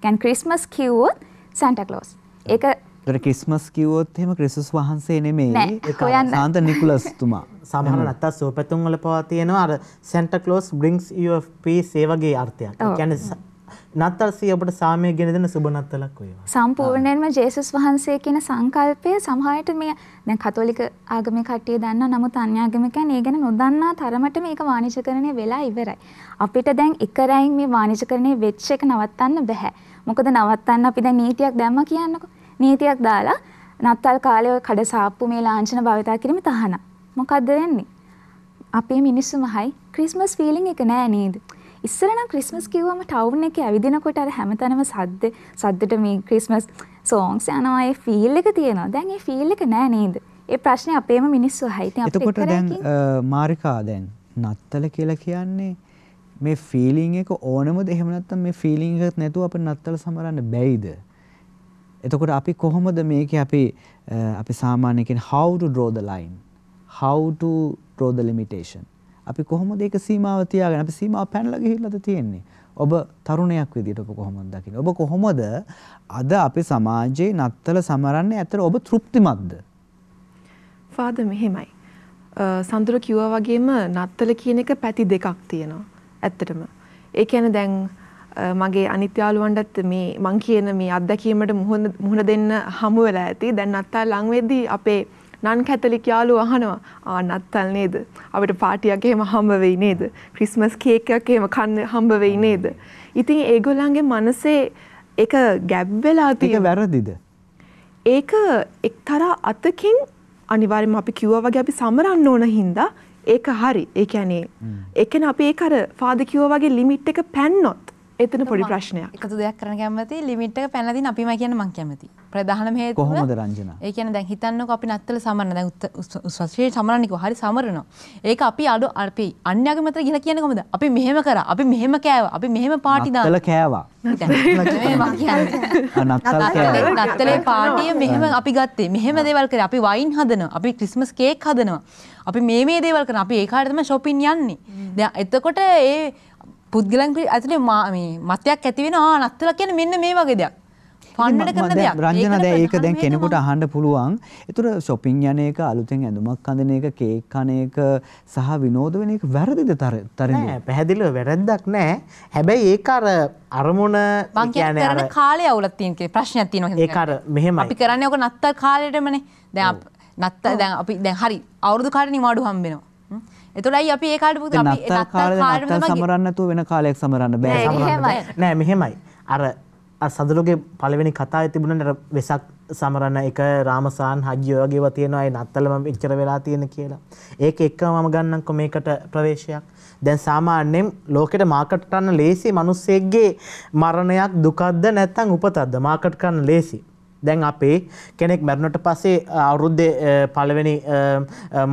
يعني Christmas කිව්වොත් Santa Claus. ඒක ඒතර Christmas කිව්වොත් එහෙම ක්‍රිස්තුස් වහන්සේ නෙමෙයි. ඒක සාන්ත නිකුලස්තුමා. සමහර නැත්තම් සුවපැතුම් වල පවා තියෙනවා අර Santa Claus brings you a peace ඒ වගේ අර්ථයක්. ඒ කියන්නේ නත්තල්සිය ඔබට සාමය ගෙන දෙන සුබ නත්තලක් වේවා. සම්පූර්ණයෙන්ම ජේසුස් වහන්සේ කියන සංකල්පය සමහරට මේ දැන් කතෝලික ආගමේ කට්ටිය දන්නා නමුත් අන්‍ය ආගමිකයන් ඒ ගැන නොදන්නා තරමට මේක වාණිජකරණය වෙලා ඉවරයි. අපිට දැන් එක රැයින් මේ වාණිජකරණය වෙච්ච එක නවත්තන්න බෑ. මොකද නවත්තන්න අපි දැන් නීතියක් දැම්ම කියන්නකෝ. නීතියක් දාලා නත්තල් කාලේ කඩ සාප්පු මේ ලාංඡන භාවිතා කිරීම තහනම්. මොකක්ද වෙන්නේ? අපේ මිනිස්සුමහයි ක්‍රිස්මස් ෆීලිං එක නෑ නේද? ඉස්සර නම් ක්‍රිස්මස් කිව්වම ටවුන් එකේ ඇවිදිනකොට අර හැමතැනම සද්ද සද්දට මේ ක්‍රිස්මස් සෝන්ග්ස් යනවා ඒ ෆීල් එක තියෙනවා. දැන් ඒ ෆීල් එක නෑ නේද? ඒ ප්‍රශ්නේ අපේම මිනිස්සු අහයි. ඉතින් අපිට එතකොට දැන් මාරිකා දැන් නත්තල කියලා කියන්නේ මේ ෆීලිං එක ඕනමද එහෙම නැත්නම් මේ ෆීලිං එකත් නැතුව අපිට නත්තල සමරන්න බැයිද? එතකොට අපි කොහොමද මේක අපි අපි සාමාන්‍යකින් how to draw the line how to draw the limitation අපි කොහොමද ඒක සීමාව තියාගෙන අපි සීමාව පැනලා ගිහිල්ලාද තියෙන්නේ ඔබ තරුණයක් විදිහට ඔබ කොහොමද දකින්නේ ඔබ කොහොමද අද අපි සමාජයේ නත්තල සමරන්නේ ඇතර ඔබ තෘප්තිමත්ද ෆාද මෙහෙමයි සඳුර කිව්වා වගේම නත්තල කියන එක පැති දෙකක් තියෙනවා ඇත්තටම ඒ කියන්නේ දැන් මගේ අනිත් යාළුවන්ටත් මේ මං කියන මේ අත්දැකීමට මුහුණ දෙන්න හමු වෙලා ඇති දැන් නත්තල් ලඟ වෙද්දී අපේ නන් කැතලික් යාළු අහනවා ආ නත්තල් නේද අපිට පාටියක් එහෙම හම්බ වෙයි නේද ක්‍රිස්මස් කේක් එකක් එහෙම කන්න හම්බ වෙයි නේද ඉතින් ඒගොල්ලන්ගේ මනසේ ඒක ගැබ් වෙලා තියෙන වැරදිද ඒක එක්තරා අතකින් අනිවාර්යයෙන්ම අපි කිව්වා වගේ අපි සමරන්න ඕන හින්දා ඒක හරි ඒ කියන්නේ එකන අපේ කර ෆාද කිව්වා වගේ ලිමිට් එක පැන්නොත් එතන පොඩි ප්‍රශ්නයක් එකතු දෙයක් කරන කැමති ලිමිට් එක පැනලා දින අපිම කියන මං කැමති ප්‍රධානම හේතුව කොහොමද රංජන ඒ කියන්නේ දැන් හිතන්නකෝ අපි නත්තල සමරන දැන් උස්වස්සේ සමරන්නේ කොහරි සමරනවා ඒක අපි අඩු අපි අන්‍යගේ මතර ගිහලා කියන්නේ කොහොමද අපි මෙහෙම කරා අපි මෙහෙම කෑවා අපි මෙහෙම පාටි දාන නත්තල කෑවා නත්තලේ පාටිය මෙහෙම අපි ගත්තේ මෙහෙම දේවල් කරේ අපි වයින් හදනවා අපි ක්‍රිස්මස් කේක් හදනවා අපි මේ මේ දේවල් කරනවා අපි ඒ කාට තමයි shopping යන්නේ දැන් එතකොට ඒ පුද්ගලන් ඇතට මතයක් ඇතිවෙන නත්තල කියන මෙන්න මේ වගේ දෙයක්. රංජන දැ ඒක දැන් කෙනෙකුට අහන්ඩ පුළුවන් එතුර ශොපින් යනක අලුතෙන් ඇඳුමක් කඳන එක කේක් කනයක සහ විනෝද වෙන එක වැරදිද තර තර පැහැදිල වැරැද්දක් නෑ හැබැයි ඒකර අරමුණ මංකන කාලය අවුලත්තියන්ගේ ප්‍රශ්න ඇති නො ඒකර මෙහම අපි කරන්නයක නත්තල් කාලයටමනේ දැ නත්ත දැන් අපි දැන් හරි අවුරදු කාරණ නිවාඩු හම්බෙනවා එතොටයි අපි ඒකාට පුත නත්තල් කාලේ නත්තල් සමරන්න නැතුව වෙන කාලයක් සමරන්න බෑ සමරන්න බෑ. නෑ මෙහෙමයි. අර අර සඳලෝගේ පළවෙනි කතාවේ තිබුණනේ අර වෙසක් සමරන එක රාමසාන් හජ්ජිය වගේව තියෙනවා ඒ නත්තලම මෙච්චර වෙලා තියෙන කියලා. ඒක එක්කම මම ගන්නම්කො මේකට ප්‍රවේශයක්. දැන් සාමාන්‍යයෙන් ලෝකෙට මාකට් කරන්න ලේසි මිනිස්සෙක්ගේ මරණයක් දුකක්ද නැත්නම් උපතක්ද මාකට් කරන්න ලේසි. දැන් අපේ කෙනෙක් මැරුණට පස්සේ අවුරුද්දේ පළවෙනි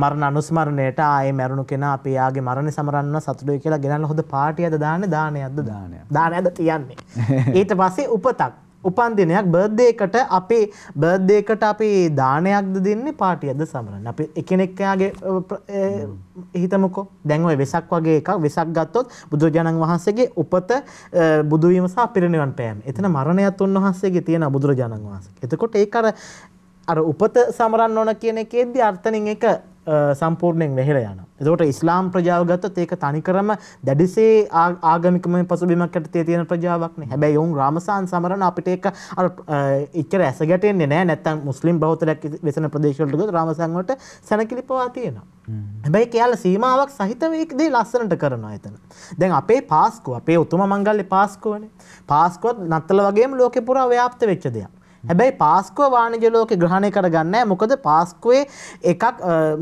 මරණ අනුස්මරණයට ආයේ මැරුණු කෙනා අපි යාගේ මරණ සමරන්න සතුටුයි කියලා ගෙනල්ලා හොඳ පාටියද දාන්නේ දානයක්ද දානයක්. දානයක්ද තියන්නේ. ඊට පස්සේ උපතක් උපන්දිනයක් බර්ධයකට අපේ බර්ධයකට අපි දානයක්ද දෙන්නේ පාටියද සමරන්න අපි එකනෙක්යාගේ හිතමකෝ දැන්ව වෙසක් වගේ එකක් වෙසක් ගත්තොත් බුදුරජාණන් වහන්සේගේ උපත බුදුවීම සහ පිරිනිවන් පෑම එතන මරණයත් උන්වහන්සේගේ තියෙන බුදුරජාණන් වහන්සේ එතකොට ඒ අර උපත සමරන්න ඕන කියන එකේදී අර්ථනින් එක සම්පූර්ණයෙන් වෙහෙර යන. එතකොට ඉස්ලාම් ප්‍රජාව ගත්තොත් ඒක තනිකරම දැඩිසේ ආගමිකම පසුබිමක් යටතේ තියෙන ප්‍රජාවක් නේ. හැබැයි වුන් රාමසාන් සමරන අපිට ඒක අර ඉච්චර ඇස ගැටෙන්නේ නැහැ. නැත්තම් මුස්ලිම් බෞද්ධලක් වෙසෙන ප්‍රදේශ වලට ගියොත් රාමසාන් වලට සැනකිලි පවා තියෙනවා. හැබැයි කියලා සීමාවක් සහිතව ඒක දේ ලස්සනට කරනවා එතන. දැන් අපේ පාස්කෝ අපේ උතුම මංගල්‍ය පාස්කෝනේ. පාස්කෝත් නත්තල වගේම ලෝකේ පුරා ව්‍යාප්ත වෙච්ච දෙයක්. හැබැයි පාස්කුව වාණිජ ලෝකේ ග්‍රහණය කරගන්න නැහැ. මොකද පාස්කුවේ එකක්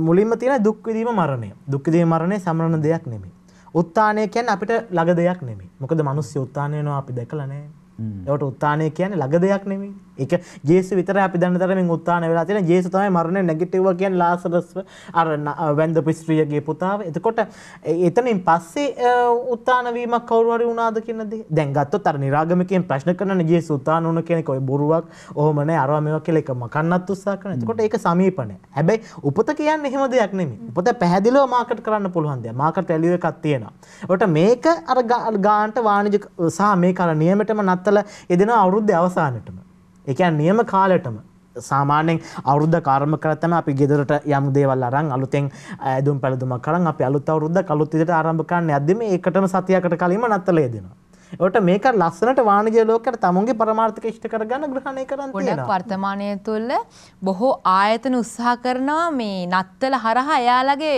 මුලින්ම තියෙන දුක් විඳීම මරණය. දුක් විඳීම මරණය සමරන දෙයක් නෙමෙයි. උත්ථානය කියන්නේ අපිට ළඟ දෙයක් නෙමෙයි. මොකද මිනිස්සු උත්ථාන වෙනවා අපි දැකලා නැහැ. ඒවට උත්ථානය කියන්නේ ළඟ දෙයක් නෙමෙයි. ඒක ජේසු විතරයි අපි දන්න තරමින් උත්ථාන වෙලා තියෙන. ජේසු තමයි මරණය නෙගටිව් කියන්නේ ලාසරස් අර වැන්ද පිස්ත්‍රියගේ පුතාව. එතකොට එතනින් පස්සේ උත්ථාන වීමක් කවුරු හරි වුණාද කියන දේ. දැන් ගත්තොත් අර නිරාගමිකයන් ප්‍රශ්න කරන ජේසු උත්ථාන වුණ කෙනෙක් ඔය බොරුවක්, ඔහොම නෑ, අරවා මේවා කියලා එක මකන්නත් උත්සාහ කරනවා. එතකොට ඒක සමීපනේ. හැබැයි උපත කියන්නේ එහෙම දෙයක් නෙමෙයි. උපත පැහැදිලිව මාකට් කරන්න පුළුවන් දෙයක්. මාකට් වැලියු එකක් තියෙනවා. ඒකට මේක අර ගාන්ට වාණිජ සහ මේක අර නියමෙටම නත් කටයුත්තල යෙදෙන අවුරුද්ධ අවසානටම. එකන් නියම කාලටම සාමානෙන් අවුද්ධ කාර්ම කරතම අපි ගෙදරට යම් දේවල් අරන් අලුතෙන් ඇදුම් පැළදුම කරන් අප අලුත් අවරුද්ධ කලුත්තිට ආරම්භකාන්න ඇදම ඒකටම සතියකට කලීම නත්තලේ දෙනවා. ඔට මේක ලස්සනට වාණජය ලෝකට තමුන්ගේ පරමාර්ථක ෂ්ට කරගන්න ග්‍රහණය කරන්න ගොඩක් වර්තමානය තුළ බොහෝ ආයතන උත්සාහ කරනවා මේ නත්තල හරහා එයාලගේ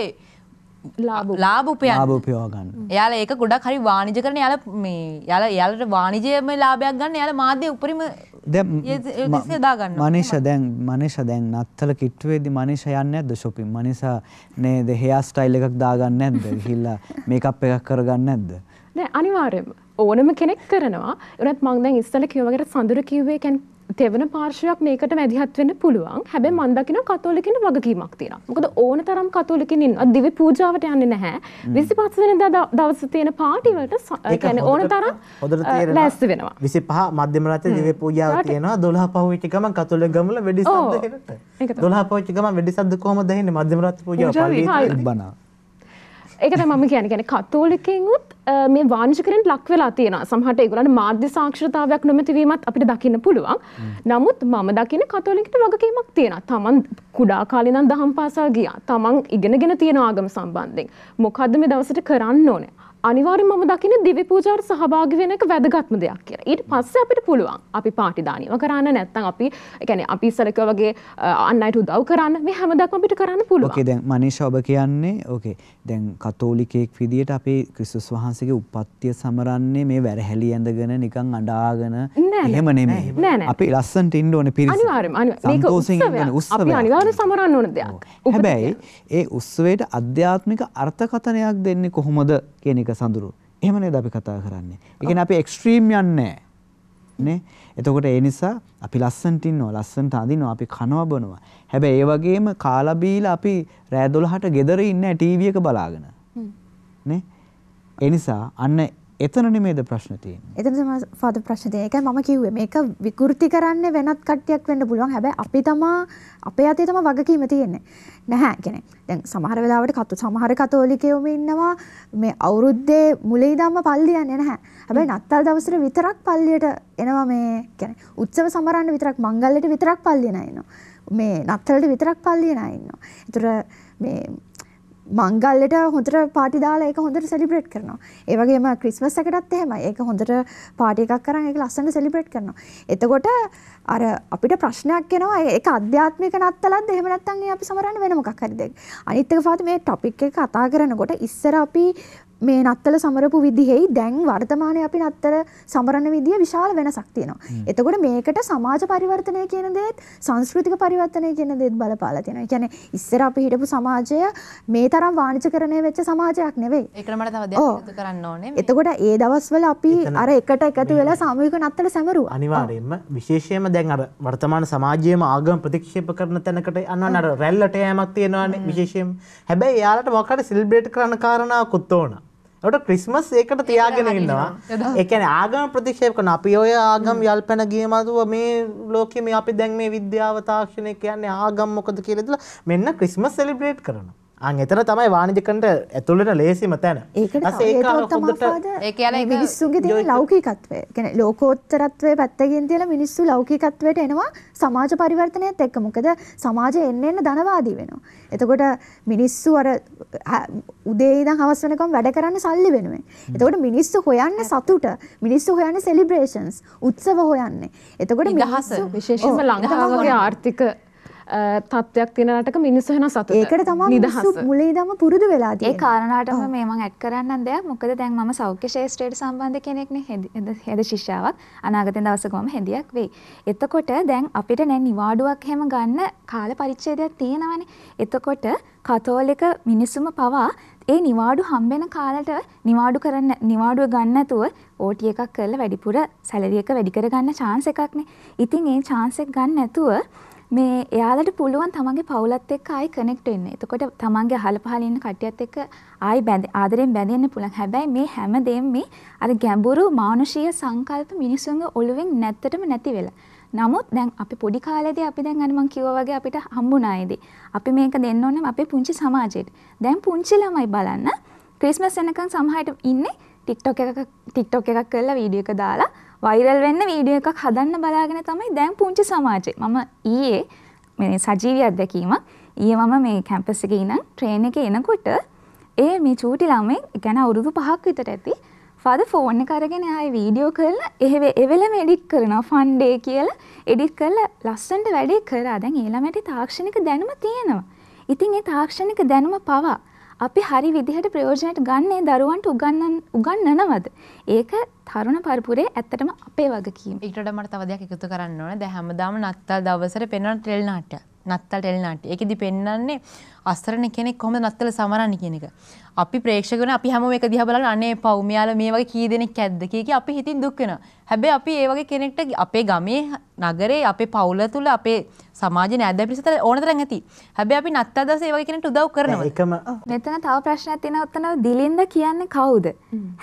ලාභපය ලාභපයෝගන්න යාල ඒක ගොඩක් හරි වානිජ කරන යාල මේ යල යාලට වානිජයම ලාභයක් ගන්න යාල මාධ්‍ය උපරිම දැදාගන්න මනිෂ දැන් මනිෂ දැන් නත්තල කිට්ටුවේදි මනිෂ යන්න ඇද ශොපින් මනිසා නේද හෙයා ස්ටයිල් එකක් දාගන්න ඇද හිල්ලා මේක් එකක් කරගන්න ඇද අනිවාර්යම ඕනම කෙනෙක් කරනවා එනත් මං දැන් ඉස්සල කිව්වකට සඳුර කිව්වේ කැන් තෙවන පාර්ශවයක් මේකට මැදිහත් වෙන්න පුළුවන් හැබැයි මම දකිනවා කතෝලිකින් වගකීමක් තියෙනවා. මොකද ඕන තරම් කතෝලිකින් ඉන්නවා. දිවි පූජාවට යන්නේ නැහැ. 25 වෙනිදා දවසේ තියෙන පාටි වලට يعني ඕන තරම් ලෑස්ති වෙනවා. 25 මධ්‍යම රාත්‍රියේ දිවි පූජාව තියෙනවා. 12 පහ වෙච්ච ගමන් කතෝලික ගමල වෙඩි සද්ද එනට. 12 පහ වෙච්ච ගමන් වෙඩි සද්ද කොහමද එන්නේ මධ්‍යම රාත්‍රී පූජාව පල්ලියේ බණ. ඒකට මම කියන ගැන කතෝලිකෙන්ුත් මේ වාංශිකරෙන් ලක් වෙලා තියෙන සමහට ඒගොල්ලන්ට මාධ්‍ය සාක්ෂරතාවයක් නොමැතිවීමත් අපිට දකින්න පුළුවන්. නමුත් මම දකින කතෝලිකට වගකීමක් තියෙනවා. තමන් කුඩා කාලේ නම් දහම් පාසල් ගියා. තමන් ඉගෙනගෙන තියෙන ආගම සම්බන්ධයෙන්. මොකද්ද මේ දවසට කරන්න ඕනේ? අනිවාර්යෙන් මම දකින දිවි පූජාවට සහභාගී වෙන එක වැදගත්ම දෙයක් කියලා. ඊට පස්සේ අපිට පුළුවන් අපි පාටිදානියව කරන්න නැත්නම් අපි يعني අපි ඉස්සරක වගේ අන් අයට උදව් කරන්න මේ හැමදක්ම අපිට කරන්න පුළුවන්. ඕකේ දැන් මනීෂා ඔබ කියන්නේ ඕකේ දැන් කතෝලිකයෙක් විදියට අපේ ක්‍රිස්තුස් වහන්සේගේ උප්පත්තිය සමරන්නේ මේ වැරහැලි ඇඳගෙන නිකන් අඬාගෙන එහෙම නෙමෙයි. අපි ලස්සනට ඉන්න ඕනේ පිරිස. අනිවාර්යෙන්ම අනිවාර්යෙන්ම මේක අපි අනිවාර්යෙන් සමරන්න ඕන දෙයක්. හැබැයි ඒ උත්සවයට අධ්‍යාත්මික අර්ථකථනයක් දෙන්නේ කොහොමද කියන එක සඳුරු. එහෙම නේද අපි කතා කරන්නේ. ඒ කියන්නේ අපි එක්ස්ට්‍රීම් යන්නේ නේ. එතකොට ඒ නිසා අපි ලස්සනට ඉන්නවා, ලස්සනට අඳිනවා, අපි කනවා බොනවා. හැබැයි ඒ වගේම කාලා බීලා අපි රෑ 12ට ගෙදර ඉන්නේ ටීවී එක බලාගෙන. නේ? ඒ නිසා අන්න එතන නෙමේද ප්‍රශ්න තියෙන්නේ. එතන තමයි ෆාදර් ප්‍රශ්න තියෙන්නේ. ඒකයි මම කිව්වේ මේක විකෘති කරන්න වෙනත් කට්ටියක් වෙන්න පුළුවන්. හැබැයි අපි තමා අපේ අතේ තමා වගකීම තියෙන්නේ. නැහැ කියන්නේ. දැන් සමහර වෙලාවට කතු සමහර කතෝලිකයෝම ඉන්නවා මේ අවුරුද්දේ මුලින් ඉඳන්ම පල්ලි යන්නේ නැහැ. හැබැයි නත්තල් දවසට විතරක් පල්ලියට එනවා මේ කියන්නේ උත්සව සමරන්න විතරක් මංගල්‍යයට විතරක් පල්ලිය නයිනවා. මේ නත්තලට විතරක් පල්ලිය නයිනවා. ඒතර මේ මංගල්ලට හොඳට පාටි දාලා ඒක හොඳට සෙලිබ්‍රේට් කරනවා. ඒ වගේම ක්‍රිස්මස් එකටත් එහෙමයි. ඒක හොඳට පාටි එකක් කරන් ඒක ලස්සනට සෙලිබ්‍රේට් කරනවා. එතකොට අර අපිට ප්‍රශ්නයක් එනවා. ඒක අධ්‍යාත්මික නත්තලක්ද එහෙම නැත්නම් ඒ අපි සමරන්නේ වෙන මොකක් හරි දෙයක්. අනිත් එක පාට මේ ටොපික් එක කතා කරනකොට ඉස්සර අපි මේ නත්තල සමරපු විදිහෙයි දැන් වර්තමානය අපි නත්තර සමරණ විදිහ විශාල වෙනසක් තියෙනවා. එතකොට මේකට සමාජ පරිවර්තනය කියන දේත් සංස්කෘතික පරිවර්තනය කියන දේත් බලපාලා තියෙනවා. ඒ කියන්නේ ඉස්සර අපි හිටපු සමාජය මේ තරම් වාණිජකරණය වෙච්ච සමාජයක් නෙවෙයි. ඒකට මට තව දෙයක් එකතු කරන්න ඕනේ. එතකොට ඒ දවස්වල අපි අර එකට එකතු වෙලා සමූහික නත්තල සමරුවා. අනිවාර්යයෙන්ම විශේෂයෙන්ම දැන් අර වර්තමාන සමාජයේම ආගම ප්‍රතික්ෂේප කරන තැනකට අන්න අර රැල්ලට යෑමක් තියෙනවානේ විශේෂයෙන්ම. හැබැයි එයාලට මොකක්ද සෙලිබ්‍රේට් කරන්න කාරණාවක් උත් ඕනා. ඔට ක්‍රිස්මස් ඒකට තියාගෙන ඉන්නවා එකන ආගම ප්‍රතික්ෂේප කන අපි ඔය ආගම් යල්පැන ගියමතුව මේ ලෝකෙ මේ අපි දැන් මේ විද්‍යාව තාක්ෂණය කියන්නේ ආගම් මොකද කියලදලා මෙන්න ක්‍රිස්මස් සෙලිබ්‍රේට් කරනවා අන් එතන තමයි වාණිජකන්ට ඇතුළට ලේසිම තැන ඒ මිනිස්සුන්ගේ තියෙන ලෞකිකත්වය ගැන ලෝකෝත්තරත්වය පැත්තගෙන් තියලා මිනිස්සු ලෞකිකත්වයට එනවා සමාජ පරිවර්තනයත් එක්ක මොකද සමාජය එන්න එන්න ධනවාදී වෙනවා එතකොට මිනිස්සු අර උදේ ඉඳන් හවස වෙනකම් වැඩ කරන්න සල්ලි වෙනුවෙන් එතකොට මිනිස්සු හොයන්නේ සතුට මිනිස්සු හොයන්නේ සෙලිබ්‍රේෂන්ස් උත්සව හොයන්නේ එතකොට මිනිස්සු විශේෂයෙන්ම ලංකාවගේ ආර්ථික තත්ත්වයක් තියෙනටක මිනිස්සු වෙන සතු ඒකට තම නිදහස මුලේ දම පුරුදු වෙලා ඒ කාරණාටම මේම ඇත් කරන්න දෙයක් මොකද දැන් ම සෞඛ්‍ය ශේෂත්‍රයට සම්බන්ධ කෙනෙක්න හෙද ශිෂ්‍යාවක් අනාගතෙන් දවසකොම හැදියක් වෙයි. එතකොට දැන් අපිට නැ නිවාඩුවක් හෙම ගන්න කාල පරිච්චේදයක් තියෙනවන එතකොට කතෝලික මිනිසුම පවා ඒ නිවාඩු හම්බෙන කාලට නිවාඩු කරන්න නිවාඩුව ගන්නතුව ඕටි එකක් කරලා වැඩිපුර සැලරියක වැඩිකර ගන්න චාන්ස එකක්නේ ඉතින් ඒ චාන්සෙක් ගන්න නැතුව මේ එයාලට පුළුවන් තමන්ගේ පවුලත් එක්ක ආයි කනෙක්ට් වෙන්න. එතකොට තමන්ගේ අහල පහල ඉන්න කට්ටියත් එක්ක ආයි බැඳ ආදරෙන් බැඳෙන්න පුළුවන්. හැබැයි මේ හැමදේම මේ අර ගැඹුරු මානුෂීය සංකල්ප මිනිසුන්ගේ ඔළුවෙන් නැත්තටම නැති වෙලා. නමුත් දැන් අපි පොඩි කාලේදී අපි දැන් අර මං කිව්වා වගේ අපිට හම්බුනායේදී අපි මේක දෙන්න ඕනේ අපේ පුංචි සමාජයට. දැන් පුංචි ළමයි බලන්න ක්‍රිස්මස් වෙනකන් සමහරට ඉන්නේ TikTok එකක TikTok එකක් කරලා වීඩියෝ එක දාලා වෛරල් වෙන්න වීඩියෝ එකක් හදන්න බලාගෙන තමයි දැන් පුංචි සමාජේ මම ඊයේ මේ සජීවී අත්දැකීම ඊයේ මම මේ කැම්පස් එකේ ඉඳන් ට්‍රේන් එකේ එනකොට ඒ මේ චූටි ළමයි ගැන අවුරුදු 5ක් විතර ඇති ෆාද ෆෝන් එක අරගෙන ආයේ වීඩියෝ කරලා එහෙම එවෙලම එඩිට් කරනවා ෆන් ඩේ කියලා එඩිට් කරලා ලස්සනට වැඩේ කරා. දැන් ඒ ළමයට තාක්ෂණික දැනුම තියෙනවා. ඉතින් ඒ තාක්ෂණික දැනුම පවා අපි හරි විදිහට ප්‍රයෝජනයට ගන්නේ දරුවන්ට උගන්නන උගන්නනවද? ඒක තරුණ පරපුරේ ඇත්තටම අපේ වගකීම. ඊට වඩා මට තව දෙයක් එකතු කරන්න ඕනේ. දැන් හැමදාම නත්තල් දවසට පෙන්වන ටෙලි නාට්‍ය. නත්තල් ටෙලි නාට්‍ය. ඒකෙදි පෙන්වන්නේ අසරණ කෙනෙක් කොහොමද නත්තල සමරන්නේ කියන එක. අපි ප්‍රේක්ෂකන අපි හැම එක දිහ බලන අනේ පවුමයාල මේ වගේ කී දෙනෙක් ඇද්ද කියක අපි හිතින් දුක්වෙන හැබැයි අපි ඒ වගේ කෙනෙක්ට අපේ ගමේ නගරේ අපේ පවුල තුළ අපේ සමාජ නැද පිරිසත ඕනතර ඇති හැබැ අපි නත් අදස ඒ වගේ කෙනට උදව් කරන එකම මෙතන තව ප්‍රශ්න තින ඔත්තනව දිලින්ද කියන්නේ කවුද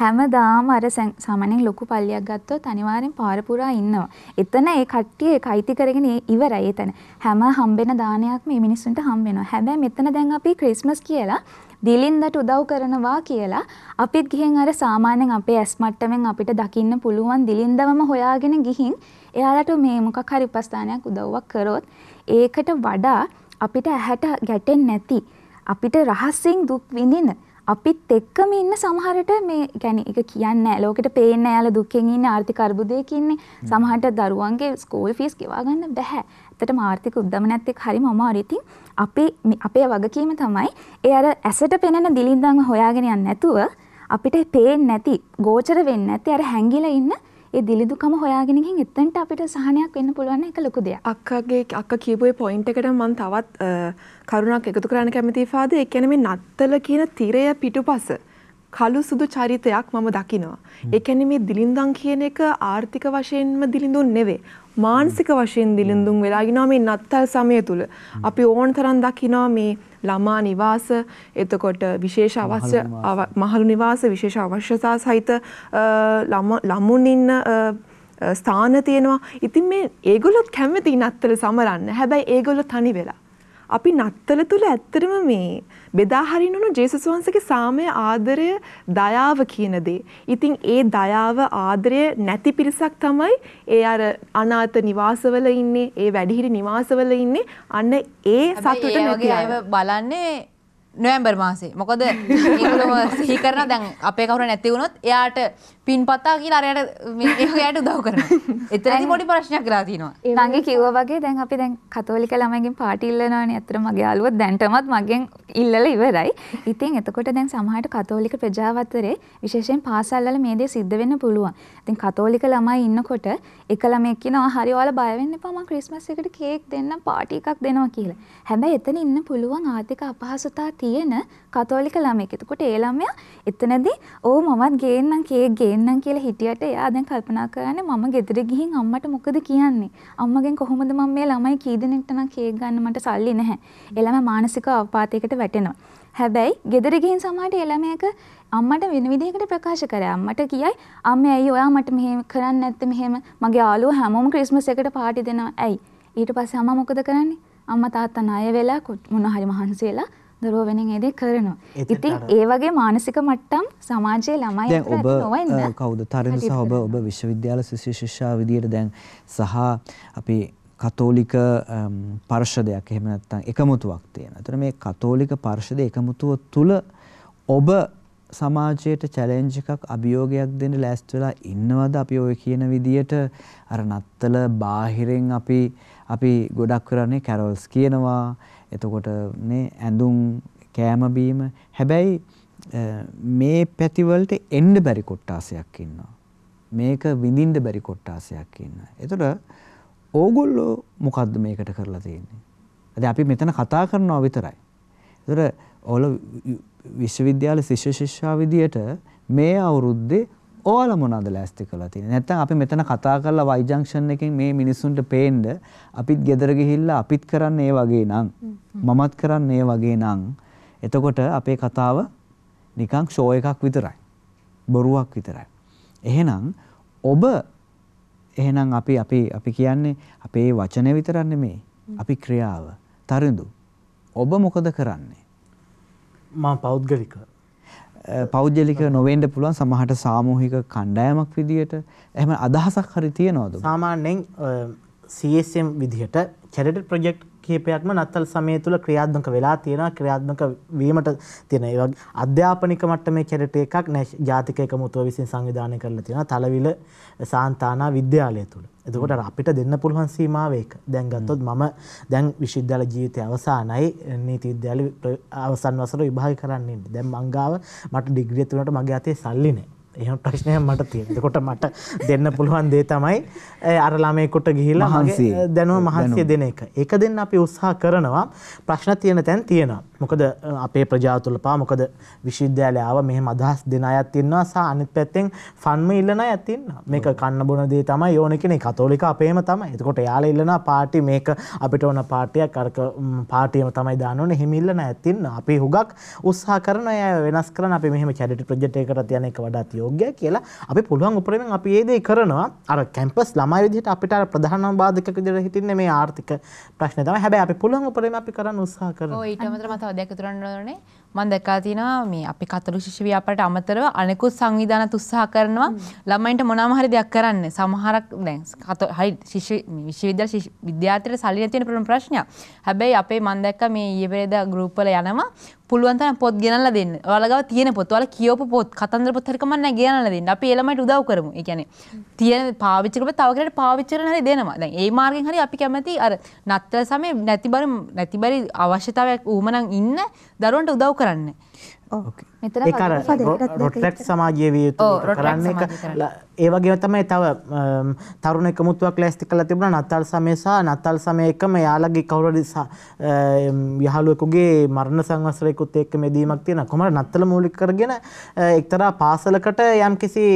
හැම දාම අර සමනෙන් ලොකු පල්ලියක් ගත්තෝ තනිවාරෙන් පාරපුරා ඉන්නවා එතන ඒ කට්ටිය කයිති කරගෙන ඉවරයි එතන හැම හම්බෙන දානයක්ම මිනිස්සුන්ට හම්බෙනවා හැබැයි මෙතන දැන් අපි ක්‍රිස්මස් කියලා දිලින්දට උදව් කරනවා කියලා අපිත් ගිහින් අර සාමාන්‍යයෙන් අපේ ඇස් මට්ටමින් අපිට දකින්න පුළුවන් දිලින්දවම හොයාගෙන ගිහින් එයාලට මේ මොකක් හරි උපස්ථානයක් උදව්වක් කරොත් ඒකට වඩා අපිට ඇහැට ගැටෙන්නේ නැති අපිට රහසින් දුක් විඳින අපිත් එක්කම ඉන්න සමහරට මේ ගැන එක කියන්න ලෝකට පේන ෑල දුකෙන් ඉන්න ආර්ථික අර්බුදයකින්නේ සමහට දරුවන්ගේ ස්කෝල් ෆිස් ගෙවාගන්න බැහැ ඇත්තටම ආර්ථික උද්දමනයත් එක්ක හරිම අමාරු. ඉතින් අපි අපේ වගකීම තමයි ඒ අර ඇසට පෙනෙන දිලින්දන්ව හොයාගෙන යන්නේ නැතුව අපිට පේන්නේ නැති, ගෝචර වෙන්නේ නැති අර හැංගිලා ඉන්න ඒ දිලිදුකම හොයාගෙන ගින් එතනට අපිට සහනයක් වෙන්න පුළුවන් එක ලොකු දෙයක්. අක්කගේ අක්ක කියපු ඒ පොයින්ට් එකට මම තවත් කරුණක් එකතු කරන්න කැමතියි ෆාද. ඒ කියන්නේ මේ නත්තල කියන තිරය පිටුපස කළු සුදු චරිතයක් මම දකිනවා. ඒ කියන්නේ මේ දිලින්දන් කියන එක ආර්ථික වශයෙන්ම දිලිඳුන් නෙවෙයි. මානසික වශයෙන් දිලිඳුම් වෙලා ඉනවා මේ නත්තල් සමය තුල. අපි ඕන තරම් දකිනවා මේ ළමා නිවාස, එතකොට විශේෂ අවශ්‍ය මහලු නිවාස විශේෂ අවශ්‍යතා සහිත ළමුන් ඉන්න ස්ථාන තියෙනවා. ඉතින් මේ ඒගොල්ලොත් කැමති නත්තල සමරන්න. හැබැයි ඒගොල්ලෝ තනි වෙලා අපි නත්තල තුල ඇත්තටම මේ බෙදා හරිනුණු ජේසුස් වහන්සේගේ සාමය ආදරය දයාව කියන දේ. ඉතින් ඒ දයාව ආදරය නැති පිරිසක් තමයි ඒ අර අනාථ නිවාසවල ඉන්නේ, ඒ වැඩිහිටි නිවාසවල ඉන්නේ. අන්න ඒ සතුට නැති අය. බලන්නේ නොවැම්බර් මාසේ මොකද ඒගොල්ලෝ සිහි කරන දැන් අපේ කවුරු නැති වුණොත් එයාට පින්පතා කියලා අරයට මේකට උදව් කරනවා. එතනදී පොඩි ප්‍රශ්නයක් ගලා තිනවා. නංගි කිව්වා වගේ දැන් අපි දැන් කතෝලික ළමයින්ගෙන් පාටි ඉල්ලනවානේ. අතර මගේ යාළුවා දැන්ටමත් මගෙන් ඉල්ලලා ඉවරයි. ඉතින් එතකොට දැන් සමහරට කතෝලික ප්‍රජාව අතරේ විශේෂයෙන් පාසල්වල මේ දේ සිද්ධ වෙන්න පුළුවන්. ඉතින් කතෝලික ළමයි ඉන්නකොට එක ළමෙක් කියනවා හරි ඔයාලා බය වෙන්න එපා මම ක්‍රිස්මස් එකට කේක් දෙන්න පාටි එකක් දෙනවා කියලා. හැබැයි එතන ඉන්න පුළුවන් ආර්ථික අපහසුතාව තියෙන කතෝලික ළමයෙක්. එතකොට ඒ ළමයා එතනදී "ඕ මමත් ගේන්නම් කේක් ගේන්නම්" කියලා හිටියට එයා දැන් කල්පනා කරන්නේ මම ගෙදර ගිහින් අම්මට මොකද කියන්නේ? අම්මගෙන් කොහොමද මම මේ ළමයි කී දෙනෙක්ට නම් කේක් ගන්න මට සල්ලි නැහැ. ඒ ළමයා මානසික අවපාතයකට වැටෙනවා. හැබැයි ගෙදර ගිහින් සමහරට ඒ ළමයාක අම්මට වෙන විදිහකට ප්‍රකාශ කරා. අම්මට කියයි අම්මේ ඇයි ඔයා මට මෙහෙම කරන්නේ නැත්තේ මෙහෙම මගේ යාළුවා හැමෝම ක්‍රිස්මස් එකට පාටි දෙනවා. ඇයි? ඊට පස්සේ අම්මා මොකද කරන්නේ? අම්මා තාත්තා ණය වෙලා මොනවා හරි මහන්සි වෙලා දරුවෝ වෙනින් ඒ දේ කරනවා. ඉතින් ඒ වගේ මානසික මට්ටම් සමාජයේ ළමයි දැන් ඔබ කවුද තරිණ සහ ඔබ ඔබ විශ්වවිද්‍යාල ශිෂ්‍ය ශිෂ්‍යා විදියට දැන් සහ අපේ කතෝලික පර්ෂදයක් එහෙම නැත්නම් එකමුතුවක් තියෙනවා. ඒතර මේ කතෝලික පර්ෂද එකමුතුව තුල ඔබ සමාජයට චැලෙන්ජ් එකක් අභියෝගයක් දෙන්න ලෑස්ති වෙලා ඉන්නවද අපි ওই කියන විදියට අර නත්තල බාහිරෙන් අපි අපි ගොඩක් කරන්නේ කැරල්ස් කියනවා එතකොට නේ ඇඳුම් කෑම බීම හැබැයි මේ පැතිවලට එන්න බැරි කොට්ටාසයක් ඉන්නවා. මේක විඳින්න බැරි කොට්ටාසයක් ඉන්නවා. එතකොට ඕගොල්ලෝ මොකද්ද මේකට කරලා තියෙන්නේ? අද අපි මෙතන කතා කරනවා විතරයි. එතකොට ඕල විශ්වවිද්‍යාල ශිෂ්‍ය ශිෂ්‍යා විදියට මේ අවුරුද්දේ ඕල මොනවද ලෑස්ති කරලා තියෙන්නේ නැත්නම් අපි මෙතන කතා කරලා වයි ජංක්ෂන් එකෙන් මේ මිනිස්සුන්ට පේන්න අපිත් ගෙදර ගිහිල්ලා අපිත් කරන්නේ ඒ වගේ නං මමත් කරන්නේ ඒ වගේ නං එතකොට අපේ කතාව නිකං ෂෝ එකක් විතරයි බොරුවක් විතරයි එහෙනම් ඔබ එහෙනම් අපි අපි අපි කියන්නේ අපේ වචනය විතරන්නේ මේ අපි ක්‍රියාව තරිඳු ඔබ මොකද කරන්නේ මා පෞද්ගලික පෞද්ගලික නොවෙන්ඩ පුළුවන් සමහට සාමූහික කණ්ඩායමක් විදිහට එහම අදහසක් හරි තියෙනවද සාමාන්‍යෙන් CSM විදිහට චැරිට ප්‍රජෙක්් කීපයක්ම නත්තල් සමය තුළ ක්‍රියාත්මක වෙලා තියෙනවා ක්‍රියාත්මක වීමට තියෙන ඒ වගේ අධ්‍යාපනික මට්ටමේ කැරට එකක් ජාතික එකමුතුව විසින් සංවිධානය කරලා තියෙනවා තලවිල සාන්තානා විද්‍යාලය තුළ. එතකොට අපිට දෙන්න පුළුවන් සීමාව ඒක. දැන් ගත්තොත් මම දැන් විශ්වවිද්‍යාල ජීවිතය අවසానයි නීති විද්‍යාලේ අවසන් වසර විභාග කරන්න ඉන්නේ. දැන් මං ගාව මට ඩිග්‍රිය තුනට මගේ අතේ සල්ලි නැහැ. එහම ප්‍රශ්නය මට තියෙනකොට මට දෙන්න පුළුවන් දේ තමයි අර ළමයකුට ගිහිලා මහන්සේ දැනුව මහන්සිය දෙන එක. ඒක දෙන්න අපි උත්සාහ කරනවා ප්‍රශ්න තියෙන තැන් තියෙනවා. මොකද අපේ ප්‍රජාව තුළ පා මොකද විශ්වවිද්‍යාලය ආව මෙහෙම අදහස් දෙන අයත් ඉන්නවා සහ අනිත් පැත්තෙන් ෆන්ම ඉල්ලන අයත් ඉන්නවා. මේක කන්න බොන දේ තමයි ඕන කෙනෙක් කතෝලික අපේම තමයි. එතකොට එයාලා ඉල්ලනවා පාටි මේක අපිට ඕන පාටියක් අරක පාටියම තමයි දාන්න ඕනේ. එහෙම ඉල්ලන අයත් ඉන්නවා. අපි හුඟක් උත්සාහ කරන අය වෙනස් කරන අපි මෙහෙම චැරිටි ප්‍රොජෙක්ට් එකකට යන එක වඩාත් යෝ යෝග්‍ය කියලා අපි පුළුවන් උපරමෙන් අපි ඒ දේ කරනවා අර කැම්පස් ළමයි විදිහට අපිට අර ප්‍රධාන බාධක විදිහට හිටින්නේ මේ ආර්ථික ප්‍රශ්නේ තමයි. හැබැයි අපි පුළුවන් උපරමෙන් අපි කරන්න උත්සාහ කරනවා. ඔය ඊටම තව දෙයක් ඉතුරු කරන්න ඕනේ. මම දැකලා තියෙනවා මේ අපි කතරු ශිෂ්‍ය ව්‍යාපාරයට අමතරව අනෙකුත් සංවිධානත් උත්සාහ කරනවා ළමයින්ට මොනවාම හරි දෙයක් කරන්න. සමහරක් දැන් හරි ශිෂ්‍ය විශ්වවිද්‍යාල විද්‍යාර්ථීන්ට සල්ලි නැති වෙන ප්‍රශ්නයක්. හැබැයි අපේ මම දැක්ක මේ ඊයේ පෙරේදා ගෲප් වල යනවා පුළුවන් තරම් පොත් ගෙනල්ලා දෙන්න. ඔයාලා ගාව තියෙන පොත්, ඔයාලා කියවපු පොත්, කතන්දර පොත් හරි කමක් නැහැ ගෙනල්ලා දෙන්න. අපි ඒ ළමයට උදව් කරමු. ඒ කියන්නේ තියෙන පාවිච්චි කරපුවා තව කෙනෙකුට පාවිච්චි කරන හැටි දෙනවා. දැන් ඒ මාර්ගෙන් හරි අපි කැමති අර නත්තල් සමයේ නැතිබරි නැතිබරි අවශ්‍යතාවයක් ඌමනම් ඉන්න දරුවන්ට උදව් කරන්න. ඔව්. මෙතන ඒක අර රොටරැක්ට් සමාජයේ විය යුතු කරන්න එක ඒ වගේම තමයි තව තරුණ එකමුතුවක් ලෑස්ති කරලා තිබුණා නත්තල් සමය සහ නත්තල් සමය එකම යාළුවගේ කවුරු හරි යහළුවෙකුගේ මරණ සංවත්සරයකුත් එක්ක මෙදීමක් තියෙනවා කොහමද නත්තල මූලික කරගෙන එක්තරා පාසලකට යම්කිසි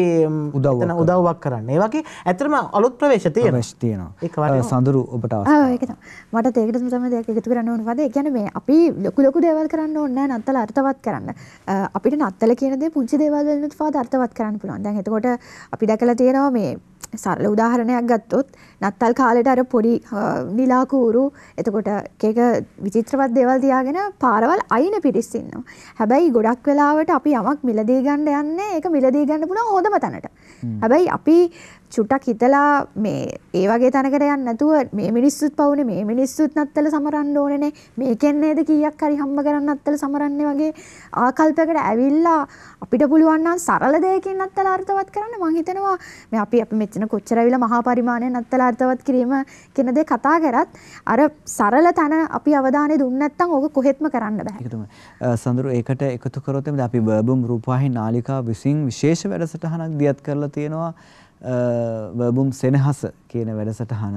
උදව්වක් උදව්වක් කරන්න. ඒ වගේ ඇත්තටම අලුත් ප්‍රවේශ තියෙනවා. තියෙනවා. ඒක වගේ සඳුරු ඔබට අවශ්‍යයි. ආ ඒක තමයි. මට ඒකට තමයි දෙයක් එකතු කරන්න ඕන වද. ඒ කියන්නේ මේ අපි ලොකු ලොකු දේවල් කරන්න ඕනේ නැහැ නත්තල අර්ථවත් කරන්න. අපිට නත්තල කියනද පුංචි දේවල්ලනුත් පා අර්ථවත් කරන්න පුළුවන් දැන් එතකොට අපි දැකලා තියෙනවා මේ සරල උදාහරණයක් ගත්තොත් නත්තල් කාලෙට අර පොඩි නිලාකූරු එතකොට එක විචිත්‍රවත් දේවල් තියාගෙන පාරවල් අයින පිරිස් ඉන්නවා. හැබැයි ගොඩක් වෙලාවට අපි යමක් මිලදී ගන්න යන්නේ ඒක මිලදී ගන්න පුළුවන් හොඳම තැනට. හැබැයි අපි චුට්ටක් හිතලා මේ ඒ වගේ තැනකට යන්න නැතුව මේ මිනිස්සුත් පවුනේ මේ මිනිස්සුත් නත්තල සමරන්න ඕනනේ මේකෙන් නේද කීයක් හරි හම්බ කරන්න නත්තල සමරන්නේ වගේ ආකල්පයකට ඇවිල්ලා අපිට පුළුවන් නම් සරල දෙයකින් නත්තල අර්ථවත් කරන්න මම හිතනවා මේ අපි අපි මෙච්චර කොච්චර ඇවිල්ලා මහා පරිමාණයෙන් නත්තල අර්ථවත් කිරීම කියන දේ කතා කරත් අර සරල තැන අපි අවධානය දුන්නේ නැත්නම් ඕක කොහෙත්ම කරන්න බෑ. ඒකටම සඳරු ඒකට එකතු කරොත් අපි බර්බම් රූපවාහිනී නාලිකාව විසින් විශේෂ වැඩසටහනක් දියත් කරලා තියෙනවා බබුම් සෙනහස කියන වැඩසටහන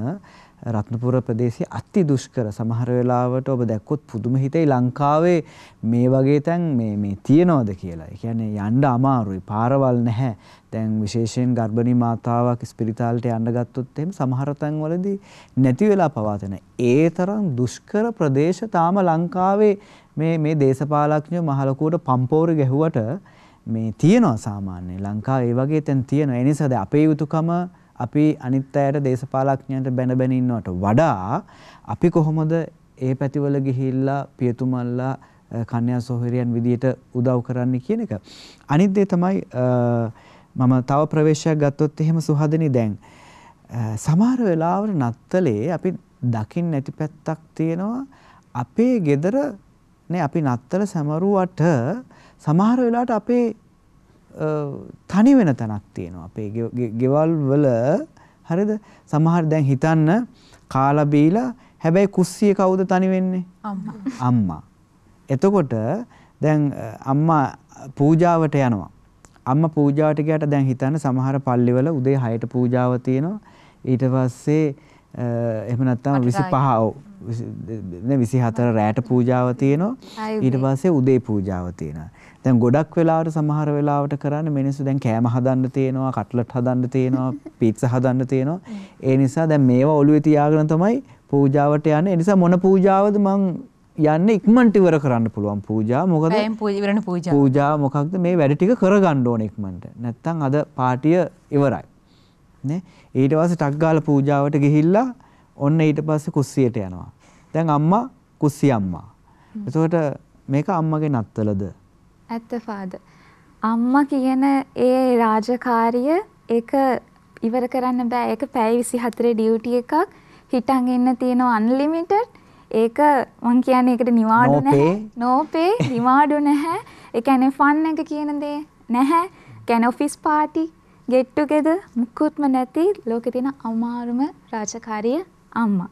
රත්නපුර ප්‍රදේශයේ අති දුෂ්කර සමහර වෙලාවට ඔබ දැක්කොත් පුදුම හිතේ ලංකාවේ මේ වගේ තැන් මේ මේ තියනවද කියලා. ඒ කියන්නේ යන්න අමාරුයි. පාරවල් නැහැ. දැන් විශේෂයෙන් ගර්භණී මාතාවක් ස්පිරිතාලට යන්න ගත්තොත් එහෙම සමහර තැන්වලදී නැති වෙලා පවතන. ඒ තරම් දුෂ්කර ප්‍රදේශ තාම ලංකාවේ මේ මේ දේශපාලඥයෝ මහලකුවට පම්පෝර ගැහුවට මේ තියෙනවා සාමාන්‍ය ලංකාව ඒ වගේ තැන් තියෙනවා. ඒ නිසාද අපේ යුතුයකම අපි අනිත් අයට දේශපාලඥයන්ට බැන බැන ඉන්නවට වඩා අපි කොහොමද ඒ පැතිවල ගිහිල්ලා පියතුමල්ලා කන්‍යා සොහොරියන් විදියට උදව් කරන්න කියන එක. අනිත් දේ තමයි මම තව ප්‍රවේශයක් ගත්තොත් එහෙම සුහදනි දැන් සමහර වෙලාවට නත්තලේ අපි දකින් නැති පැත්තක් තියෙනවා අපේ ගෙදර නේ අපි නත්තල සැමරුවට සමහර වෙලාවට අපේ තනි වෙන තැනක් තියෙනවා අපේ ගෙවල් වල හරිද සමහර දැන් හිතන්න කාලා බීලා හැබැයි කුස්සිය කවුද තනි වෙන්නේ අම්මා අම්මා එතකොට දැන් අම්මා පූජාවට යනවා අම්මා පූජාවට ගියාට දැන් හිතන්න සමහර පල්ලිවල උදේ 6ට පූජාව තියෙනවා ඊට පස්සේ එහෙම නැත්නම් 25 ඔව් 24 රැට පූජාව තියෙනවා ඊට පස්සේ උදේ පූජාව තියෙනවා දැන් ගොඩක් වෙලාවට සමහර වෙලාවට කරන්නේ මිනිස්සු දැන් කෑම හදන්න තියෙනවා, කට්ලට් හදන්න තියෙනවා, පීට්සා හදන්න තියෙනවා. ඒ නිසා දැන් මේවා ඔළුවේ තියාගෙන තමයි පූජාවට යන්නේ. ඒ නිසා මොන පූජාවද මං යන්නේ ඉක්මනට ඉවර කරන්න පුළුවන් පූජා. මොකද පූජා පූජා මොකක්ද මේ වැඩ ටික කරගන්න ඕනේ ඉක්මනට. නැත්තම් අද පාටිය ඉවරයි. නේ? ඊට පස්සේ ටග්ගාල පූජාවට ගිහිල්ලා ඔන්න ඊට පස්සේ කුස්සියට යනවා. දැන් අම්මා කුස්සි අම්මා. එතකොට මේක අම්මගේ නත්තලද? ඇත්තපාද. අම්මා කියන ඒ රාජකාරිය ඒක ඉවර කරන්න බෑ. ඒක පැය 24 ඩියුටි එකක්. හිටන් ඉන්න තියෙනවා අන්ලිමිටඩ්. ඒක මං කියන්නේ ඒකට නිවාඩු නැහැ. නෝපේ නිවාඩු නැහැ. ඒ කියන්නේ ෆන් එක කියන දේ නැහැ. කියන්නේ ඔෆිස් පාටි, get together මුකුත්ම නැති ලෝකේ තියෙන අමාරුම රාජකාරිය අම්මා.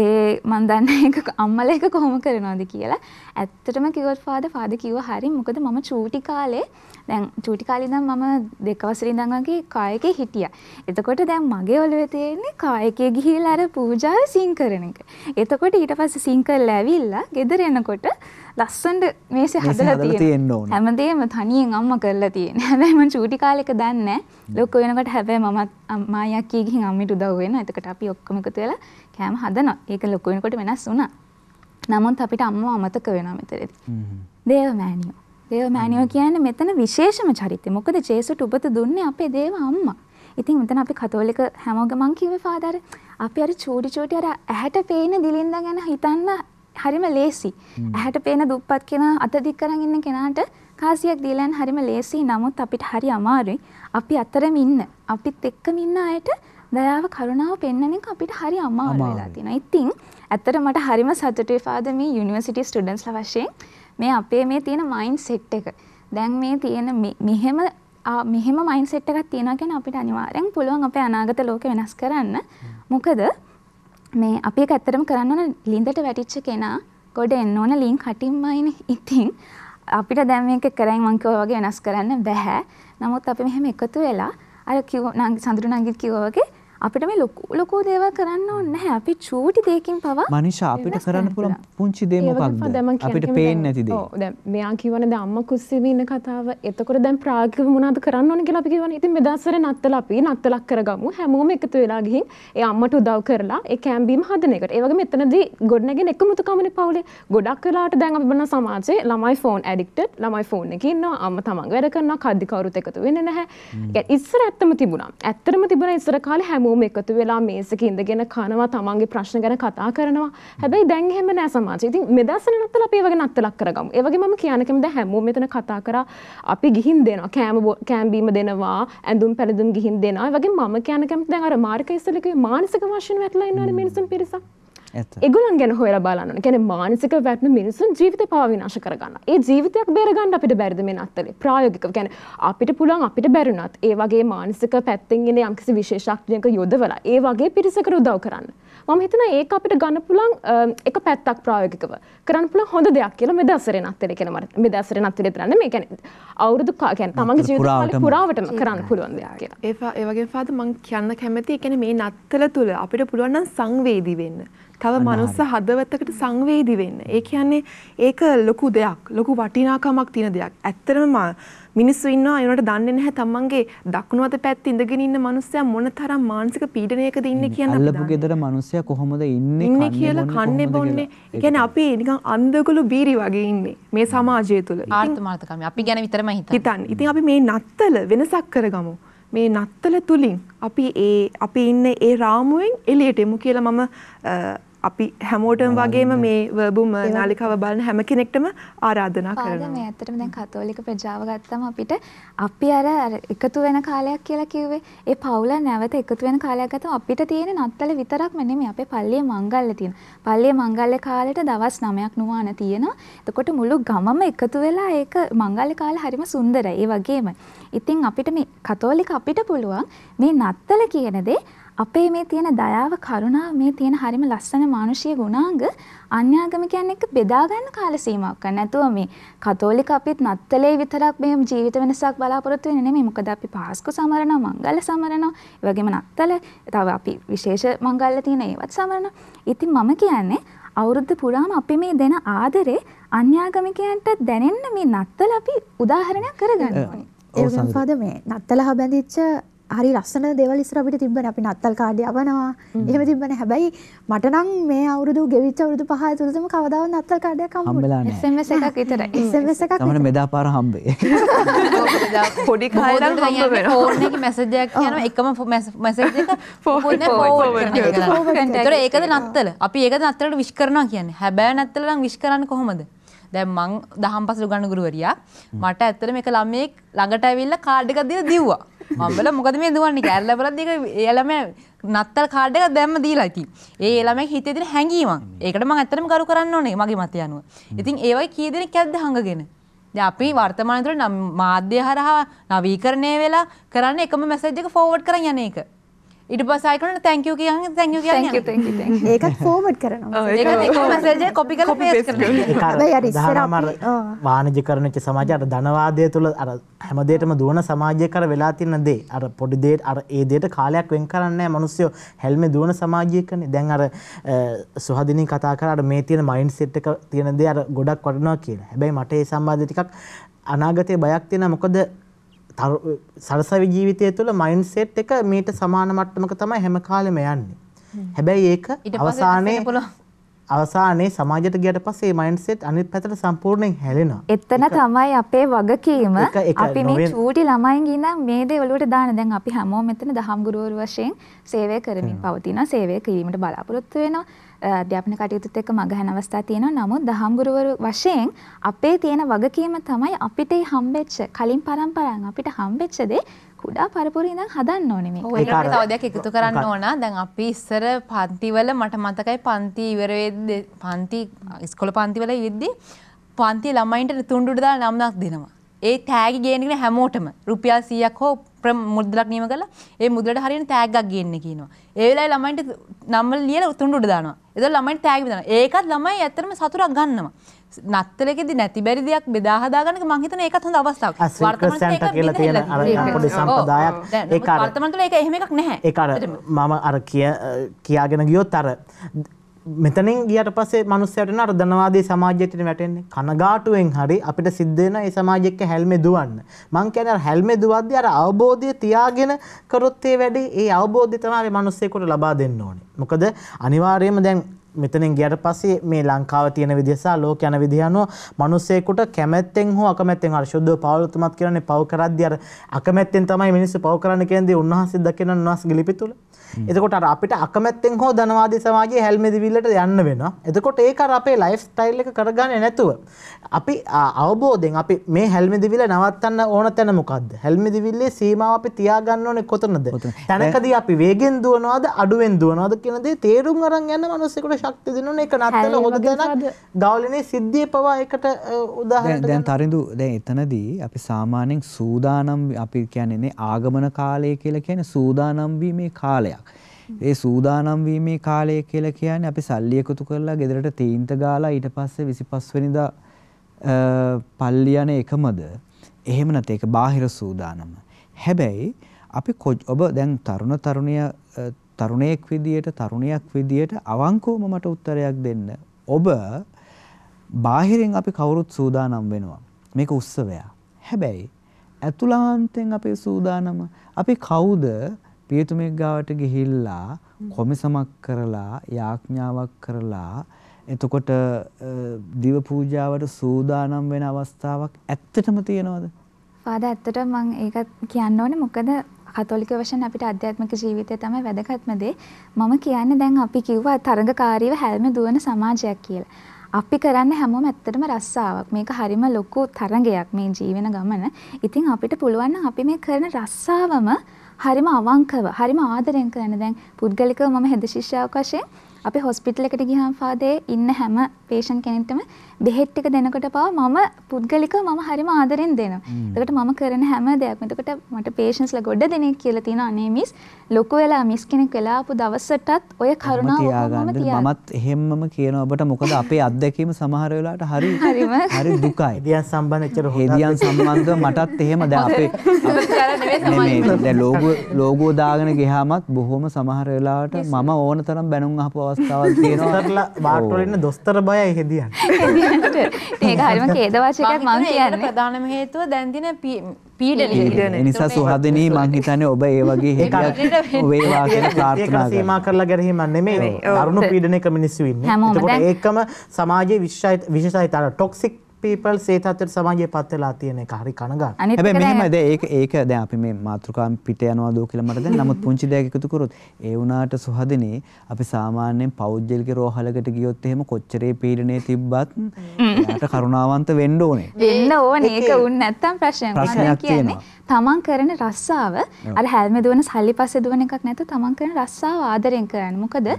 ඒ මන් දන්න එක අම්මල එක කොහොම කරනවාද කියලා ඇත්තටම කිවොත් පාද පාද කිව්ව හරි මොකද මම චූටි කාලේ දැන් චූටි කාලේ ඉඳන් මම දෙක වසරේ ඉඳන් වගේ කායකේ හිටියා. එතකොට දැන් මගේ ඔළුවේ තියෙන්නේ කායකේ ගිහිලා අර පූජාව සින් කරන එක. එතකොට ඊට පස්සේ සින් කරලා ඇවිල්ලා ගෙදර එනකොට ලස්සන්ට මේස හදල තියෙන්න හැමදේම තනියෙන් අම්ම කරලා තියෙන හැබැයිම චූටි කාලෙක දන්න ලොක වෙනකට හැබැයි මමත් අම්මායක්කී ගිහින් අම්මිට උදව් වෙන එතකට අපි ඔක්කොම එකතු වෙලා කෑම හදනවා ඒක ලොකු වෙනකොට වෙනස් වුණා නමුත් අපිට අම්මා අමතක වෙනවා මෙතනදී දේව මෑණියෝ දේව මෑණියෝ කියන්නේ මෙතන විශේෂම චරිතය මොකද ජේසුට උපත දුන්නේ අපේ දේව අම්මා ඉතින් මෙතන අපි කතෝලික හැමෝගමන් කිව්වේ ෆාදර් අපි අර චූටි චූටි අර ඇහැට පේන දිලින්ද ගැන හිතන්න හරිම ලේසි. ඇහැට පේන දුප්පත් කෙනා අත දික් කරන් ඉන්න කෙනාට කාසියක් දීලා හරිම ලේසි. නමුත් අපිට හරි අමාරුයි. අපි අතරෙම ඉන්න, අපිත් එක්කම ඉන්න අයට දයාව කරුණාව පෙන්වන එක අපිට හරි අමාරු වෙලා තියෙනවා. ඉතින් ඇත්තට මට හරිම සතුටුයි ෆාදර් මේ යුනිවර්සිටි ස්ටුඩන්ට්ස්ලා වශයෙන් මේ අපේ මේ තියෙන මයින්ඩ් සෙට් එක. දැන් මේ තියෙන මෙහෙම මෙහෙම මයින්ඩ් සෙට් එකක් තියෙනවා කියන්නේ අපිට අනිවාර්යෙන් පුළුවන් අපේ අනාගත ලෝකය වෙනස් කරන්න. මොකද මේ අපි එක ඇත්තටම කරන්න ඕන ලින්දට වැටිච්ච කෙනා ගොඩ එන්න ඕන ලින් කටින්මයිනේ. ඉතින් අපිට දැන් මේක කරන් මං වගේ වෙනස් කරන්න බෑ. නමුත් අපි මෙහෙම එකතු වෙලා අර කිව්ව සඳුරු නංගිත් කිව්වා වගේ අපිට මේ ලොකෝ දේවල් කරන්න ඕනේ නැහැ. අපි චූටි දෙයකින් පවා මනිෂා අපිට කරන්න පුළුවන් පුංචි දේ මොකක්ද? අපිට පේන්නේ නැති දේ. ඔව් දැන් මෙයා කියවනේ දැන් අම්මා කුස්සියේ ඉන්න කතාව. එතකොට දැන් ප්‍රායෝගිකව මොනවද කරන්න ඕනේ කියලා අපි කියවනේ. ඉතින් මෙදාස් වලේ නත්තල අපි නත්තලක් කරගමු. හැමෝම එකතු වෙලා ගිහින් ඒ අම්මට උදව් කරලා ඒ කැම්බීම හදන එකට. ඒ වගේම එතනදී ගොඩනැගෙන එකමුතු කමනේ පවුලේ. ගොඩක් වෙලාවට දැන් අපි බලන සමාජයේ ළමයි ෆෝන් ඇඩික්ටඩ් ළමයි ෆෝන් එකේ ඉන්නවා. අම්මා තමන් වැඩ කරනවා. කද්දි කවුරුත් එකතු වෙන්නේ නැහැ. ඉස්සර ඇත්තම තිබුණා. ඇත්තටම තිබුණා ඉස්සර කාලේ හැම හැමෝම එකතු වෙලා මේසක ඉඳගෙන කනවා තමන්ගේ ප්‍රශ්න ගැන කතා කරනවා හැබැයි දැන් එහෙම නෑ සමාජයේ. ඉතින් මෙදසන නත්තල අපි ඒවගේ නත්තලක් කරගමු. ඒ වගේ මම කියන්නේ කැමද හැමෝම මෙතන කතා කරා අපි ගිහින් දෙනවා. කෑම කෑම බීම දෙනවා, ඇඳුම් පැළඳුම් ගිහින් දෙනවා. ඒ වගේ මම කියන්නේ කැමති දැන් අර මාර්ක ඉස්සලකේ මානසික වශයෙන් වැටලා ඉන්නවනේ මිනිසුන් පිරිසක්. එගොලන් ගැන හොයලා බලන්න ගැන මානසික වැටන මිනිසුන් ජීවිත පාවිනාශ කරගන්න ඒ ජීවිතයක් බේරගන්න අපිට බැරිද මේ නත්තලේ ප්‍රායෝගිකව ගැන අපිට පුළුවන් අපිට බැරුණත් ඒ වගේ මානසික පැත්තෙන් එන යම්කිසි විශේෂඥයක යොදවලා ඒ වගේ පිරිසකට උදව් කරන්න මම හිතන ඒක අපිට ගන්න පුළන් එක පැත්තක් ප්‍රායෝගිකව කරන්න පුළ හොඳ දෙයක් කියලා මේ දසරේ නත්තර කෙන මට මේ දසර නත්තර තරන්න මේ කැන අවුරුදු කාකැන් තමගේ ජීවිත පුරාවටම කරන්න පුළුවන් දෙයක් කියලා ඒ ඒවගේ පාද මං කියන්න කැමති එකන මේ නත්තල තුළ අපිට පුළුවන්න්න සංවේදී වෙන්න තව මනුස්ස හදවතකට සංවේදී වෙන්න. ඒ කියන්නේ ඒක ලොකු දෙයක්. ලොකු වටිනාකමක් තියෙන දෙයක්. ඇත්තටම මිනිස්සු ඉන්නවා ඒනට දන්නේ නැහැ තමන්ගේ දකුණු අත පැත්තේ ඉඳගෙන ඉන්න මිනිස්සයා මොන තරම් මානසික පීඩනයකද ඉන්නේ කියන අපි අල්ලපු ගෙදර මිනිස්සයා කොහොමද ඉන්නේ ඉන්නේ කියලා කන්නේ බොන්නේ. ඒ කියන්නේ අපි නිකන් අන්ධකුළු බීරි වගේ ඉන්නේ මේ සමාජය තුළ. ආත්මාර්ථකාමී අපි ගැන විතරම හිතන්නේ. හිතන්නේ. ඉතින් අපි මේ නත්තල වෙනසක් කරගමු. මේ නත්තල තුලින් අපි ඒ අපි ඉන්න ඒ රාමුවෙන් එළියට එමු කියලා මම අපි හැමෝටම වගේම මේ වර්බුම නාලිකාව බලන හැම කෙනෙක්ටම ආරාධනා කරනවා. මේ ඇත්තටම දැන් කතෝලික ප්‍රජාව ගත්තම අපිට අපි අර එකතු වෙන කාලයක් කියලා කිව්වේ ඒ පවුල නැවත එකතු වෙන කාලයක් ගත්තම අපිට තියෙන නත්තල විතරක්ම නෙමෙයි අපේ පල්ලිය මංගල්‍ය තියෙන. පල්ලිය මංගල්‍ය කාලෙට දවස් 9ක් නුවාන තියෙනවා. එතකොට මුළු ගමම එකතු වෙලා ඒක මංගල්‍ය කාලේ හරිම සුන්දරයි. ඒ වගේම ඉතින් අපිට මේ කතෝලික අපිට පුළුවන් මේ නත්තල කියන දේ අපේ මේ තියෙන දයාව කරුණා මේ තියෙන හරිම ලස්සන මානුෂීය ගුණාංග අන්‍යාගමිකයන් එක්ක බෙදා ගන්න කාල සීමාවක් ගන්න. නැතුව මේ කතෝලික අපිත් නත්තලේ විතරක් මේ ජීවිත වෙනසක් බලාපොරොත්තු වෙන්නේ නෙමෙයි. මොකද අපි පාස්කු සමරනවා, මංගල සමරනවා, ඒ වගේම නත්තල, තව අපි විශේෂ මංගල්‍ය තියෙන ඒවත් සමරනවා. ඉතින් මම කියන්නේ අවුරුද්ද පුරාම අපි මේ දෙන ආදරේ අන්‍යාගමිකයන්ට දැනෙන්න මේ නත්තල අපි උදාහරණයක් කරගන්න ඕනේ. ඒ වගේම මේ නත්තල හැබැඳිච්ච හරි ලස්සන දේවල් ඉස්සර අපිට තිබ්බනේ අපි නත්තල් කාඩ් යවනවා. එහෙම තිබ්බනේ. හැබැයි මට නම් මේ අවුරුදු ගෙවිච්ච අවුරුදු පහ ඇතුළතම කවදාවත් නත්තල් කාඩයක් හම්බුනේ නැහැ. SMS එකක් විතරයි. SMS එකක්. තමයි මෙදා පාර හම්බේ. පොඩි කාලේ හම්බ වෙනවා. ෆෝන් එකේ මැසේජ් එකක් යනවා. එකම මැසේජ් එක ෆෝන් එකේ ඒකද නත්තල. අපි ඒකද නත්තලට විශ් කරනවා කියන්නේ. හැබැයි නත්තල නම් විශ් කරන්නේ කොහොමද? දැන් මං දහම් පස ගන්න ගුරුවරයා මට ඇත්තට මේක ළමයෙක් ළඟට ඇවිල්ලා කාඩ් එකක් දීලා දිව්වා. මම්බල මොකද මේ දුවන්නේ කැල්ලබලත් ඒක එළම නත්තල් කාඩ් එකක් දැම්ම දීලා ඉතින්. ඒ ළමයි හිතේ තියෙන හැඟීමක්. ඒකට මම ඇත්තටම කරු කරන්න ඕනේ මගේ මතය අනුව. ඉතින් ඒ වගේ කී දෙනෙක් ඇද්ද හංගගෙන? දැන් අපි වර්තමානයේ තුළ මාධ්‍ය හරහා නවීකරණය වෙලා කරන්නේ එකම මැසේජ් එක ෆෝවර්ඩ් කරන් යන එක. ඉට පසයිකන තැංකව කියන්න තැංක ඒකත් ෆෝවඩ් කරනවා කොපිකල වානජ කරනච සමාජයට ධනවාදය තුළ අර හැමදේටම දුවන සමාජය කර වෙලා තින්න දේ අර පොඩිදේට අර ඒදේට කාලයක් වෙන් කරන්නේ මනුස්්‍යයෝ හැල්ම දුවන සමාජයකන දැන් අර සුහදිනී කතා කරට මේ තියෙන මයින් සෙට්ක තියෙනදේ අර ගොඩක් වටනවා කියන හැබැයි මට ඒ සම්බාධ ටිකක් අනාගතය බයක් තියෙන මොකද සරසවි ජීවිතය තුළ මයින්සෙට් එක මීට සමාන මට්ටමක තමයි හැම කාලෙම යන්නේ. හැබැයි ඒක අවසානයේ අවසානයේ සමාජයට ගියට පස්සේ මයින්ඩ්සෙට් අනිත් පැත්තට සම්පූර්ණයෙන් හැලෙනවා. එතන තමයි අපේ වගකීම. අපි මේ චූටි ළමයින්ගේ ඉඳන් මේ දේ වලට දාන දැන් අපි හැමෝම මෙතන දහම් ගුරුවරු වශයෙන් සේවය කරමින් පවතිනවා. සේවය කිරීමට බලාපොරොත්තු වෙනවා. අධ්‍යාපන කටයුතුත් එක්ක මගහැන අවස්ථා තියෙනවා. නමුත් දහම් ගුරුවරු වශයෙන් අපේ තියෙන වගකීම තමයි අපිට හම්බෙච්ච කලින් පරම්පරාවෙන් අපිට හම්බෙච්ච දේ කුඩා පරපුර ඉඳන් හදන්න ඕනේ මේක. ඔය තවදයක් එකතු කරන්න ඕන. දැන් අපි ඉස්සර පන්තිවල මට මතකයි පන්ති ඉවර වෙද්දී පන්ති ඉස්කෝල පන්තිවල ඉද්දී පන්ති ළමයින්ට තුන්ඩුඩ දාලා නම්නක් දෙනවා. ඒ තෑගි ගේනගෙන හැමෝටම රුපියල් 100ක් හෝ මුදලක් නියම කරලා ඒ මුදලට හරියන තෑග්ගක් ගේන්න කියනවා. ඒ වෙලාවේ ළමයින්ට නම් ලියලා උතුණ්ඩුට දානවා. ඒතකොට ළමයින්ට තෑග්ග දානවා. ඒකත් ළමයි ඇත්තටම සතුටක් ගන්නවා. නත්තලකෙදි නැති බැරි දෙයක් බෙදා හදාගන්නක මං හිතන ඒකත් හොඳ අවස්ථාවක්. වර්තමානයේ ඒක කියලා තියෙන අර පොඩි සම්ප්‍රදායක් ඒක අර වර්තමානයේ ඒක එහෙම එකක් නැහැ. ඒක අර මම අර කියාගෙන ගියොත් අර මෙතනින් ගියට පස්සේ මිනිස්සුන්ට නර ධනවාදී සමාජයට වැටෙන්නේ කනගාටුවෙන් හරි අපිට සිද්ධ වෙන ඒ සමාජයක හැල්මේ දුවන්න. මං කියන්නේ අර හැල්මේ දුවද්දී අර අවබෝධය තියාගෙන කරොත් ඒ වැඩේ ඒ අවබෝධය තමයි මිනිස්සෙකුට ලබා දෙන්න ඕනේ. මොකද අනිවාර්යයෙන්ම දැන් මෙතනින් ගියට පස්සේ මේ ලංකාව තියෙන විදිහ සහ ලෝක යන විදිහ අනුව මිනිස්සෙකුට කැමැත්තෙන් හෝ අකමැත්තෙන් අර සුද්ධ පාවලතුමත් කියන්නේ පව කරද්දී අර අකමැත්තෙන් තමයි මිනිස්සු පව කරන්න කියන්නේ උන්වහන්සේ දකින උන්වහන්සේගේ ලිපි තුල. එතකොට අර අපිට අකමැත්තෙන් හෝ ධනවාදී සමාජයේ හැල්මෙදිවිල්ලට යන්න වෙනවා. එතකොට ඒක අර අපේ ලයිෆ් ස්ටයිල් එක කරගන්නේ නැතුව අපි අවබෝධයෙන් අපි මේ හැල්මෙදිවිල්ල නවත්තන්න ඕන තැන මොකද්ද? හැල්මෙදිවිල්ලේ සීමාව අපි තියාගන්න ඕනේ කොතනද? තැනකදී අපි වේගෙන් දුවනවාද අඩුවෙන් දුවනවාද කියන දේ තේරුම් අරන් යන්න මිනිස්සුන්ට ශක්තිය දෙනුන එක නත්තල හොඳ තැනක් ගවලනේ සිද්ධිය පවා එකට උදාහරණ දැන් තරිඳු දැන් එතනදී අපි සාමාන්‍යයෙන් සූදානම් අපි කියන්නේ ආගමන කාලය කියලා කියන්නේ සූදානම් වීමේ කාලයක්. ඒ සූදානම් වීමේ කාලය කියලා කියන්නේ අපි සල්ලි එකතු කරලා ගෙදරට තීන්ත ගාලා ඊට පස්සේ 25 වෙනිදා පල්ලි යන එකමද එහෙම නැත්නම් ඒක බාහිර සූදානම. හැබැයි අපි ඔබ දැන් තරුණ තරුණිය තරුණයෙක් විදියට තරුණියක් විදියට අවංකවම මට උත්තරයක් දෙන්න. ඔබ බාහිරින් අපි කවුරුත් සූදානම් වෙනවා. මේක උත්සවයක්. හැබැයි ඇතුළාන්තයෙන් අපේ සූදානම අපි කවුද පියතුමෙක් ගාවට ගිහිල්ලා කොමිසමක් කරලා යාඥාවක් කරලා එතකොට දිව පූජාවට සූදානම් වෙන අවස්ථාවක් ඇත්තටම තියෙනවද? පාද ඇත්තට මම ඒක කියන්න ඕනේ මොකද කතෝලික වශයෙන් අපිට අධ්‍යාත්මික ජීවිතය තමයි වැදගත්ම දේ. මම කියන්නේ දැන් අපි කිව්වා තරඟකාරීව හැල්ම දුවන සමාජයක් කියලා. අපි කරන්නේ හැමෝම ඇත්තටම රස්සාවක්. මේක හරිම ලොකු තරඟයක් මේ ජීවන ගමන. ඉතින් අපිට පුළුවන් අපි මේ කරන රස්සාවම හරිම අවංකව, හරිම ආදරෙන් කරන්න. දැන් පුද්ගලිකව මම හෙද ශිෂ්‍යාවක් වශයෙන් අපි හොස්පිටල් එකට ගියාම ෆාදේ ඉන්න හැම patient කෙනෙක්ටම බෙහෙත් ටික දෙනකොට පවා මම පුද්ගලිකව මම හරිම ආදරෙන් දෙනවා. එතකොට මම කරන හැම දෙයක්ම එතකොට මට patientsලා ගොඩ දෙනෙක් කියලා තියෙන අනේ මිස් ලොකු වෙලා මිස් කෙනෙක් වෙලා ආපු දවසටත් ඔය කරුණාව මම තියාගන්න. මමත් එහෙම්මම කියනවා ඔබට මොකද අපේ අත්දැකීම සමහර වෙලාවට හරි හරි දුකයි. හෙදියන් සම්බන්ධ එච්චර හොඳ හෙදියන් සම්බන්ධව මටත් එහෙම දැන් අපේ දැන් ලෝගෝ දාගෙන ගියාමත් බොහොම සමහර වෙලාවට මම ඕන තරම් බැනුම් අහපු අවස්ථාවක් තියෙනවා. දොස්තරලා බාට්ටුවල ඉන්න දොස්තර බයයි හෙදියන්. හෙදියන්ට ඒක හරියම ඛේදවාචකයක් මම කියන්නේ. ප්‍රධානම හේතුව දැන් දින පීඩනය. නිසා සුහදිනී මං හිතන්නේ ඔබ ඒ වගේ හේතුවක් වේවා කියලා ප්‍රාර්ථනා කරනවා. සීමා කරලා ගැනීමක් නෙමෙයි. අරුණ පීඩනයක මිනිස්සු ඉන්නේ. ඒකම සමාජයේ විශේෂයි විශේෂයි තර ටොක්සික් පීපල් ඒ තත්ත්වයට සමාජයේ පත් වෙලා තියෙන එක හරි කනගාටුයි. හැබැයි මෙහෙමයි දැන් ඒක ඒක දැන් අපි මේ මාතෘකාම් පිට යනවා දෝ කියලා මට දැන් නමුත් පුංචි දෙයක් එකතු කරොත් ඒ වුණාට සුහදනේ අපි සාමාන්‍යයෙන් පෞද්ගලික රෝහලකට ගියොත් එහෙම කොච්චරේ පීඩනය තිබ්බත් එයාට කරුණාවන්ත වෙන්න ඕනේ. වෙන්න ඕනේ ඒක උන් නැත්තම් ප්‍රශ්නයක්. ප්‍රශ්නයක් තියෙනවා. තමන් කරන රස්සාව අර හැල්මේ දුවන සල්ලි පස්සේ දුවන එකක් නැතුව තමන් කරන රස්සාව ආදරෙන් කරන්න. මොකද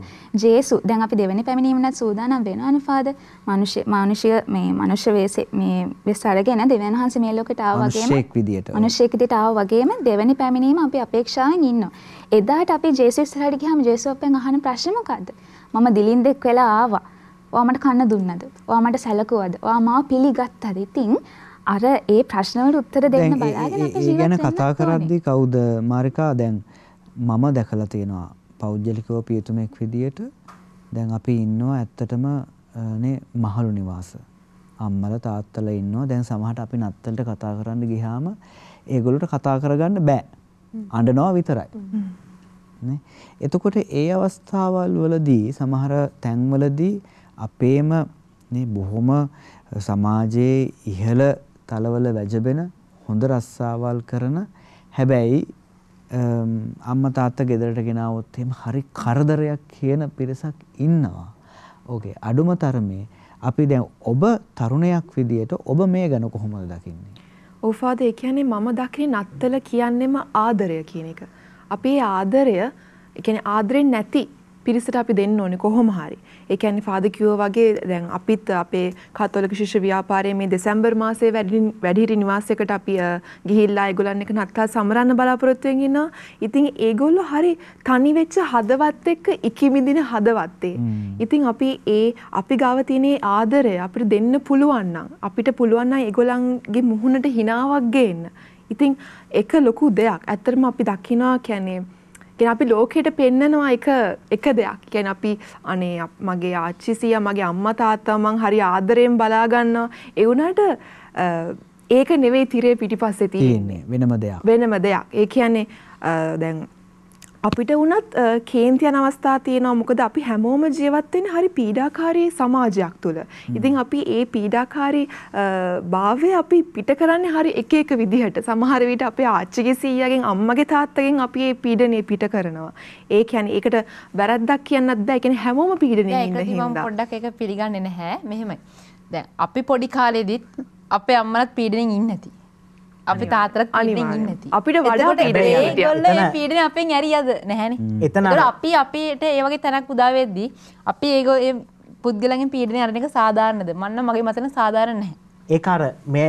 ජේසු දැන් අපි දෙවෙනි පැමිණීමනත් සූදානම් වෙනවා අනුපාද. මිනිස් මිනිස් මේ මිනිස් වෙස් මේ විස්තරගෙන දෙවියන් වහන්සේ මේ ලෝකෙට ආවා වගේම මිනිසෙක් විදියට මිනිසෙක් විදියට ආවා වගේම දෙවැනි පැමිණීම අපි අපේක්ෂාවෙන් ඉන්නවා. එදාට අපි ජේසුස් ඉස්සරහට ගියාම ජේසුස් අපෙන් අහන ප්‍රශ්නේ මොකද්ද? මම දිලින්දෙක් වෙලා ආවා. ඔයා මට කන්න දුන්නද? ඔයා මට සැලකුවද? ඔයා මාව පිළිගත්තද? ඉතින් අර ඒ ප්‍රශ්නවලට උත්තර දෙන්න බලාගෙන අපි ජීවත් වෙන්න කතා කරද්දී කවුද මාරිකා දැන් මම දැකලා තියෙනවා පෞද්ගලිකව පියතුමෙක් විදියට දැන් අපි ඉන්නවා ඇත්තටම නේ මහලු නිවාස. අම්මලා තාත්තලා ඉන්නවා. දැන් සමහරට අපි නත්තලට කතා කරන්න ගියාම ඒගොල්ලෝට කතා කරගන්න බෑ. අඬනවා විතරයි. නේ? එතකොට ඒ අවස්ථාවල් වලදී සමහර තැන්වලදී අපේම නේ බොහොම සමාජයේ ඉහළ තලවල වැජබෙන හොඳ රස්සාවල් කරන හැබැයි අම්මා තාත්තා ගෙදරට ගෙනාවොත් එහෙම හරි කරදරයක් කියන පිරිසක් ඉන්නවා. ඕකේ අඩුම තරමේ අපි දැන් ඔබ තරුණයක් විදියට ඔබ මේ ගැන කොහොමද දකින්නේ? ඔව් ෆාදර් ඒ කියන්නේ මම දකින නත්තල කියන්නේම ආදරය කියන එක. අපි ඒ ආදරය ඒ කියන්නේ ආදරෙන් නැති පිරිසට අපි දෙන්න ඕනේ කොහොම හරි. ඒ කියන්නේ ෆාදර් කිව්වා වගේ දැන් අපිත් අපේ කතෝලික ශිෂ්‍ය ව්‍යාපාරයේ මේ දෙසැම්බර් මාසයේ වැඩිහිටි නිවාසයකට අපි ගිහිල්ලා ඒගොල්ලන් එක නත්තල් සමරන්න බලාපොරොත්තු වෙමින් ඉන්නවා. ඉතින් ඒගොල්ලෝ හරි තනි වෙච්ච හදවත් එක්ක ඉකිමිදින හදවත්තේ. ඉතින් අපි ඒ අපි ගාව තියෙන ආදරය අපිට දෙන්න පුළුවන් නම් අපිට පුළුවන් නම් ඒගොල්ලන්ගේ මුහුණට හිනාවක් ගේන්න. ඉතින් එක ලොකු දෙයක්. ඇත්තටම අපි දකිනවා කියන්නේ කියන අපි ලෝකෙට පෙන්නනවා එක එක දෙයක්. කියන්නේ අපි අනේ මගේ ආච්චි සීයා මගේ අම්මා තාත්තා මං හරි ආදරයෙන් බලා ගන්නවා. ඒ වුණාට ඒක නෙවෙයි තිරේ පිටිපස්සේ තියෙන්නේ. වෙනම දෙයක්. වෙනම දෙයක්. ඒ කියන්නේ දැන් අපිට වුණත් කේන්ති යන අවස්ථා තියෙනවා මොකද අපි හැමෝම ජීවත් වෙන්නේ හරි පීඩාකාරී සමාජයක් තුළ. ඉතින් අපි ඒ පීඩාකාරී භාවය අපි පිට කරන්නේ හරි එක එක විදිහට. සමහර විට අපේ ආච්චිගේ සීයාගෙන් අම්මගේ තාත්තගෙන් අපි මේ පීඩනේ පිට කරනවා. ඒ කියන්නේ ඒකට වැරද්දක් කියන්නත් බෑ. ඒ කියන්නේ හැමෝම පීඩනේ ඉන්න හින්දා. ඒක පොඩ්ඩක් ඒක පිළිගන්නේ නැහැ. මෙහෙමයි. දැන් අපි පොඩි කාලෙදිත් අපේ අම්මලත් පීඩනෙන් ඉන්නේ නැති. අපි තාතරත් අපිට වඩ පීඩන අපෙන් ඇරියද නැහැන එතන අපි අපිට ඒවගේ තැනක් උදාවෙද්දී අපි ඒගෝ පුද්ගලගෙන් පීඩන අරණක සාධාරණද මන්න මගේ මතන සාධාරණ නැහැ ඒකාර මේ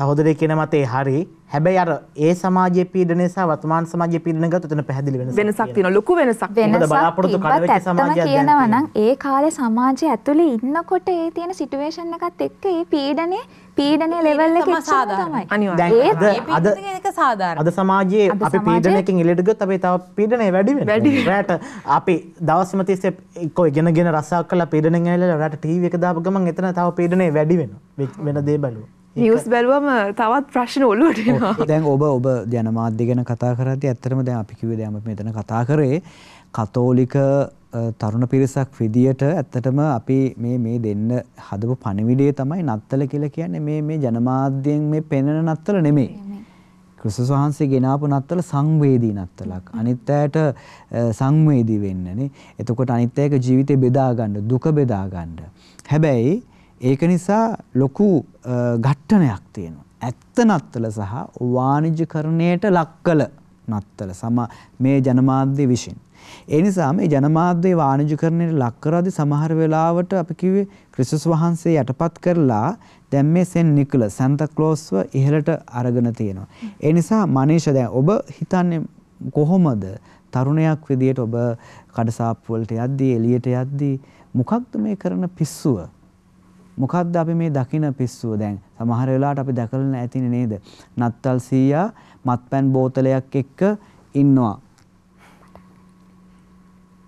සහෝදරය කියන මතේ හරි හැබැයි අර ඒ සමාජයේ පීඩනය සහ වර්තමාන සමාජයේ පීඩන ගත්තොත් එතන පැහැදිලි වෙනසක් වෙනසක් තියෙනවා ලොකු වෙනසක් වෙනසක් බලාපොරොත්තු කඩවෙච්ච සමාජයක් දැන් කියනවා නම් ඒ කාලේ සමාජය ඇතුලේ ඉන්නකොට ඒ තියෙන සිටුේෂන් එකත් එක්ක ඒ පීඩනේ පීඩනේ level එක තමයි අනිවාර්යයෙන් අද ඒක සාධාරණ අද සමාජයේ අපි පීඩනයකින් එළියට ගියොත් අපි තව පීඩනය වැඩි වෙනවා අපි දවස්ම තිස්සේ එක්ක ඉගෙනගෙන රසාවක් කරලා පීඩනෙන් ඇවිල්ලා රට ටීවී එක දාපු ගමන් එතන තව පීඩනය වැඩි වෙනවා වෙන දේ බලුවා නිියස් බැලුවම තවත් ප්‍රශ්න ඔලුවට දැන් ඔබ ඔබ ජනමාධ්‍යගෙන කතා කරති ඇත්තරම දැන් අපිකිව දෑම මෙතන කතා කරේ කතෝලික තරුණ පිරිසක් විදියට ඇත්තටම අපි මේ මේ දෙන්න හදපු පණිවිඩය තමයි නත්තල කියලා කියන්නේ මේ මේ ජනමාධ්‍යයෙන් මේ පෙනෙන නත්තල නෙමෙයි. ක්‍රිස්තුස් වහන්සේ ගෙනාපු නත්තල සංවේදී නත්තලක්. අනිත් ඇයට සංවේදී වෙන්නනේ. එතකොට අනිත් අයක ජීවිතේ බෙදා ගන්න, දුක බෙදා ගන්න. හැබැයි ඒක නිසා ලොකු ඝට්ටනයක් තියෙනවා. ඇත්ත නත්තල සහ වාණිජකරණයට ලක් කළ නත්තල සම මේ ජනමාධ්‍ය විසින්. ඒ නිසා මේ ජනමාධ්‍ය වාණිජකරණයට ලක් කරද්දී සමහර වෙලාවට අපි කිව්වේ ක්‍රිස්තුස් වහන්සේ යටපත් කරලා දැන් මේ සෙන් නිකලස් සන්තා ක්ලෝස්ව ඉහළට අරගෙන තියෙනවා. ඒ නිසා මනීෂ දැන් ඔබ හිතන්නේ කොහොමද තරුණයක් විදියට ඔබ කඩසාප්පු වලට යද්දී එළියට යද්දී මොකක්ද මේ කරන පිස්සුව? මොකද්ද අපි මේ දකින පිස්සුව දැන් සමහර වෙලාවට අපි දැකලා නැතිනේ නේද? නත්තල් සීයා මත්පැන් බෝතලයක් එක්ක ඉන්නවා.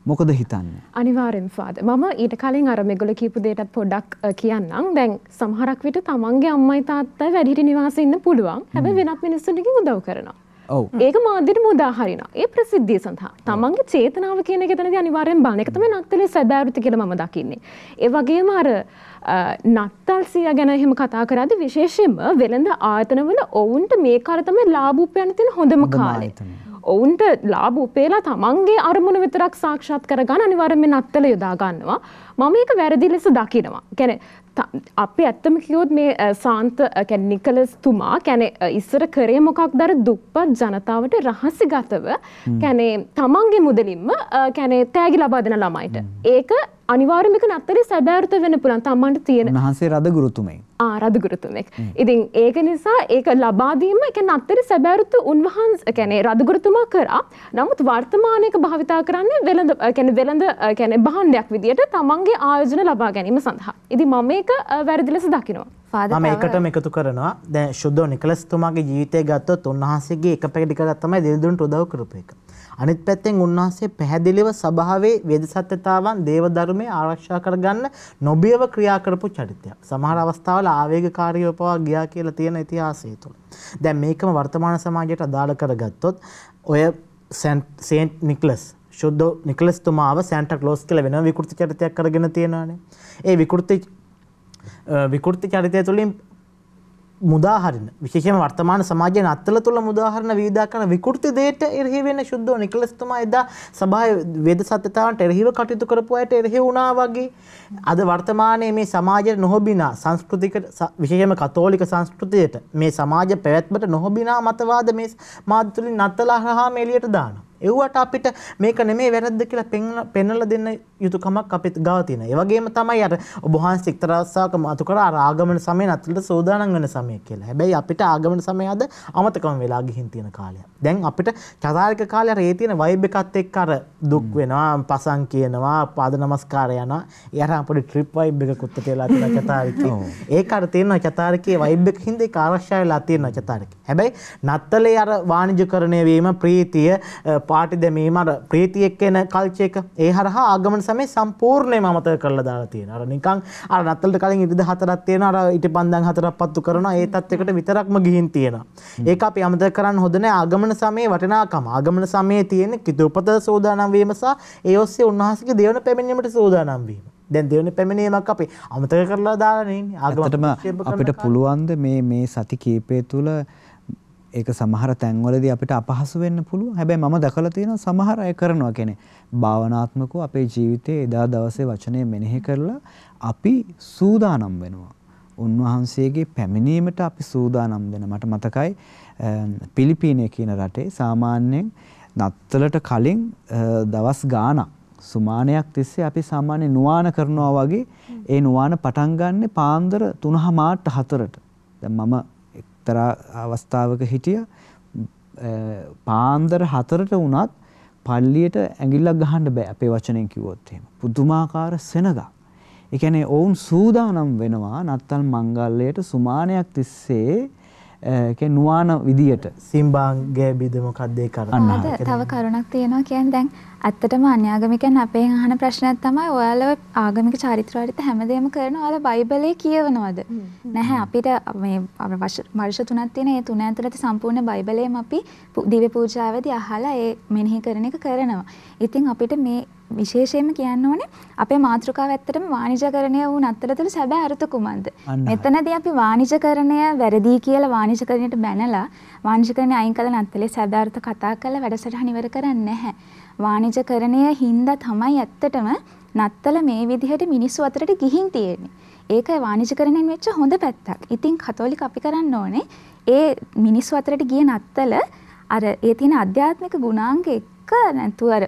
මොකද හිතන්නේ? අනිවාර්යෙන් ෆාදර්. මම ඊට කලින් අර මේගොල්ලෝ කියපු දෙයටත් පොඩ්ඩක් කියන්නම්. දැන් සමහරක් විට තමන්ගේ අම්මයි තාත්තයි වැඩිහිටි නිවාසෙ ඉන්න පුළුවන්. හැබැයි වෙනත් මිනිස්සුන්ටකින් උදව් කරනවා. ඒක මාධ්‍යට මුදාහරින ඒ ප්‍රසිද්ධිය සඳහා තමන්ගේ චේතනාව කියන ගෙතන අනිවාරයෙන් බානකතම නත්තලේ සැබෑරුති කියල ම දකින්නේ. ඒ වගේම අර නත්තල් සිය ගැන එහෙම කතා කරද විශේෂයෙන්ම වෙළඳ ආයතනවල ඔවුන්ට මේ කරතම ලාභූපයන තින හොඳම කාලය. ඔවුන්ට ලාභ උපේලා තමන්ගේ අරමුණ විතරක් සාක්ෂාත් කර ගන්න අනිවාරම නත්තල යොදාගන්නවා. මම ඒක වැරදි ලෙස දකිනවා. කැනෙ අපි ඇත්තම කියොත් මේ සාන්ත නිකලස් තුමා කැනෙ ඉස්සර කරේ මොකක් දර දුක්පත් ජනතාවට රහසිගතව කැනේ තමන්ගේ මුදලින්ම කැනේ තෑගි ලබා දෙන ළමයිට. ඒක අනිවාර්මික නත්තරේ සැබෑර්ත වෙන පුළන් තමන්ට තියෙන වහන්සේ රද ගුරුතුමයි ආරද ගුරුතුමෙක් ඉතින් ඒක නිසා ඒක ලබාදීම එක නත්තර සැබෑරුතු උන්වහන්ස කැනේ රදගුරුතුමා කරා නමුත් වර්තමානයක භාවිතා කරන්නේ වෙළඳ කැන වෙළඳ කැන බහන්ඩයක් විදියට තමන්ගේ වගේ ආයෝජන ලබා ගැනීම සඳහා. ඉදි මම ඒක වැරදි ලෙස දකිනවා. මම ඒකටම එකතු කරනවා දැන් ශුද්ධෝ නිකලස් තුමාගේ ජීවිතය ගත්තොත් උන්වහන්සේගේ එක පැකටිකක් තමයි දෙවිදුන්ට උදව් කරපු එක. අනිත් පැත්තෙන් උන්වහන්සේ පැහැදිලිව සභාවේ වේද සත්‍යතාවන් දේව ධර්මයේ ආරක්ෂා කරගන්න නොබියව ක්‍රියා කරපු චරිතයක්. සමහර අවස්ථාවල ආවේගකාරීව පවා ගියා කියලා තියෙන ඉතිහාසය තුළ. දැන් මේකම වර්තමාන සමාජයට අදාළ කරගත්තොත් ඔය සෙන්ට් නික්ලස් ශුද්ධ නිකලස්තුමාව සෑන්ට ක්ලෝස් කළ වෙන විකෘති චරිතයක් කරගෙන තියෙනවානේ. ඒ විකෘති විකෘති චරිතය තුළින් මුදාහරණ විශේෂයෙන් වර්තමාන සමාජයේ නත්තල තුළ මුදාහරණ විවිධාකාර විකෘති දෙයට එරෙහි වෙන ශුද්ධෝ නිකලස්තුමා එදා සභාවේ වේද සත්‍යතාවන්ට එරෙහිව කටයුතු කරපු අයට එරෙහි වුණා වගේ අද වර්තමානයේ මේ සමාජයේ නොහොබිනා සංස්කෘතික විශේෂයෙන්ම කතෝලික සංස්කෘතියට මේ සමාජ පැවැත්මට නොහොබිනා මතවාද මේ මාධ්‍ය තුලින් නත්තල හරහාම එළියට දානවා එව්වට අපිට මේක නෙමේ වැරද්ද කියලා පෙන්වලා දෙන්න යුතුකමක් අපිත් ගාව තියෙනවා. ඒ වගේම තමයි අර ඔබ වහන්සේ එක්තරාස්සාවක මතු කර අර ආගමන සමයෙන් අතට සෝදානම් වෙන සමය කියලා. හැබැයි අපිට ආගමන සමය අද අමතකම වෙලා ගිහින් තියෙන කාලය. දැන් අපිට චාරික කාලේ අර ඒ තියෙන වයිබ් එකත් එක්ක අර දුක් වෙනවා, පසන් කියනවා, පාද නමස්කාර යනවා. ඒ අර අපේ ට්‍රිප් වයිබ් එකකුත් තියලා තියෙන චාරිකේ. ඒක අර තියෙනවා චාරිකේ වයිබ් එක හින්දා ඒක ආරක්ෂා වෙලා තියෙනවා චාරිකේ. හැබැයි නත්තලේ අර වාණිජකරණය වීම, ප්‍රීතිය පාටි දැමීම අර ප්‍රීතිය එක්ක එන කල්චර් එක ඒ හරහා ආගමන සමය සම්පූර්ණයෙන්ම අමතක කරලා දාලා තියෙනවා. අර නිකන් අර නත්තලට කලින් ඉරිදා හතරක් තියෙනවා. අර ඉටිපන්දම් හතරක් පත්තු කරනවා. ඒ තත්යකට විතරක්ම ගිහින් තියෙනවා. ඒක අපි අමතක කරන්න හොඳ නැහැ. ආගමන සමයේ වටිනාකම. ආගමන සමයේ තියෙන කිතුපත සෝදානම් වීම සහ ඒ ඔස්සේ උන්වහන්සේගේ දෙවන පැමිණීමට සෝදානම් වීම. දැන් දෙවන පැමිණීමක් අපි අමතක කරලා දාලා නේ. ආගමන අපිට පුළුවන් මේ මේ සති කීපය තුළ ඒක සමහර තැන්වලදී අපිට අපහසු වෙන්න පුළුවන්. හැබැයි මම දැකලා තියෙනවා සමහර අය කරනවා කෙනෙක්. භාවනාත්මකව අපේ ජීවිතයේ එදා දවසේ වචනය මෙනෙහි කරලා අපි සූදානම් වෙනවා. උන්වහන්සේගේ පැමිණීමට අපි සූදානම් වෙන මට මතකයි පිලිපීනය කියන රටේ සාමාන්‍යයෙන් නත්තලට කලින් දවස් ගාණක් සුමානයක් තිස්සේ අපි සාමාන්‍ය නුවාන කරනවා වගේ ඒ නුවාන පටන් ගන්න පාන්දර 3:00 මාට 4ට. දැන් මම එක්තරා අවස්ථාවක හිටිය පාන්දර හතරට වුණත් පල්ලියට ඇඟිල්ලක් ගහන්න බෑ අපේ වචනයෙන් කිව්වොත් එහෙම. පුදුමාකාර සෙනගක්. ඒ කියන්නේ ඔවුන් සූදානම් වෙනවා නත්තල් මංගල්‍යයට සුමානයක් තිස්සේ නුවාන විදියට සිම්බාන්ගේ බිදමකක්දේ කරන්න තව කරුණක් තියෙනවා කියන් දැන් ඇත්තටම අන්‍යාගමිකයන් අපේ අහන ප්‍රශ්නයක් තමයි ඔයාල ආගමික චරිත්‍රවලිත හැමදේම කරන ඔයාල බයිබලේ කියවනවද නැහැ අපිට මේ වර්ෂ තුනක් තියෙන ඒ තුන ඇතුළත සම්පූර්ණ බයිබලේම අපි දිව්‍ය පූජාවේදී අහලා ඒ මෙනෙහි කරන එක කරනවා ඉතින් අපිට මේ විශේෂයෙන්ම කියන්න ඕනේ අපේ මාතෘකාව ඇත්තටම වාණිජකරණය වූ නත්තල තුළ සැබෑ අර්ථ කුමක්ද? මෙතනදී අපි වාණිජකරණය වැරදි කියලා වාණිජකරණයට බැනලා වාණිජකරණය අයින් කළ නත්තලේ සදාර්ථ කතා කරලා වැඩසටහන ඉවර කරන්නේ නැහැ. වාණිජකරණය හින්දා තමයි ඇත්තටම නත්තල මේ විදිහට මිනිස්සු අතරට ගිහින් තියෙන්නේ. ඒක වාණිජකරණයෙන් වෙච්ච හොඳ පැත්තක්. ඉතින් කතෝලික අපි කරන්න ඕනේ ඒ මිනිස්සු අතරට ගිය නත්තල අර ඒ තියෙන අධ්‍යාත්මික ගුණාංග එක්ක නැතුව අර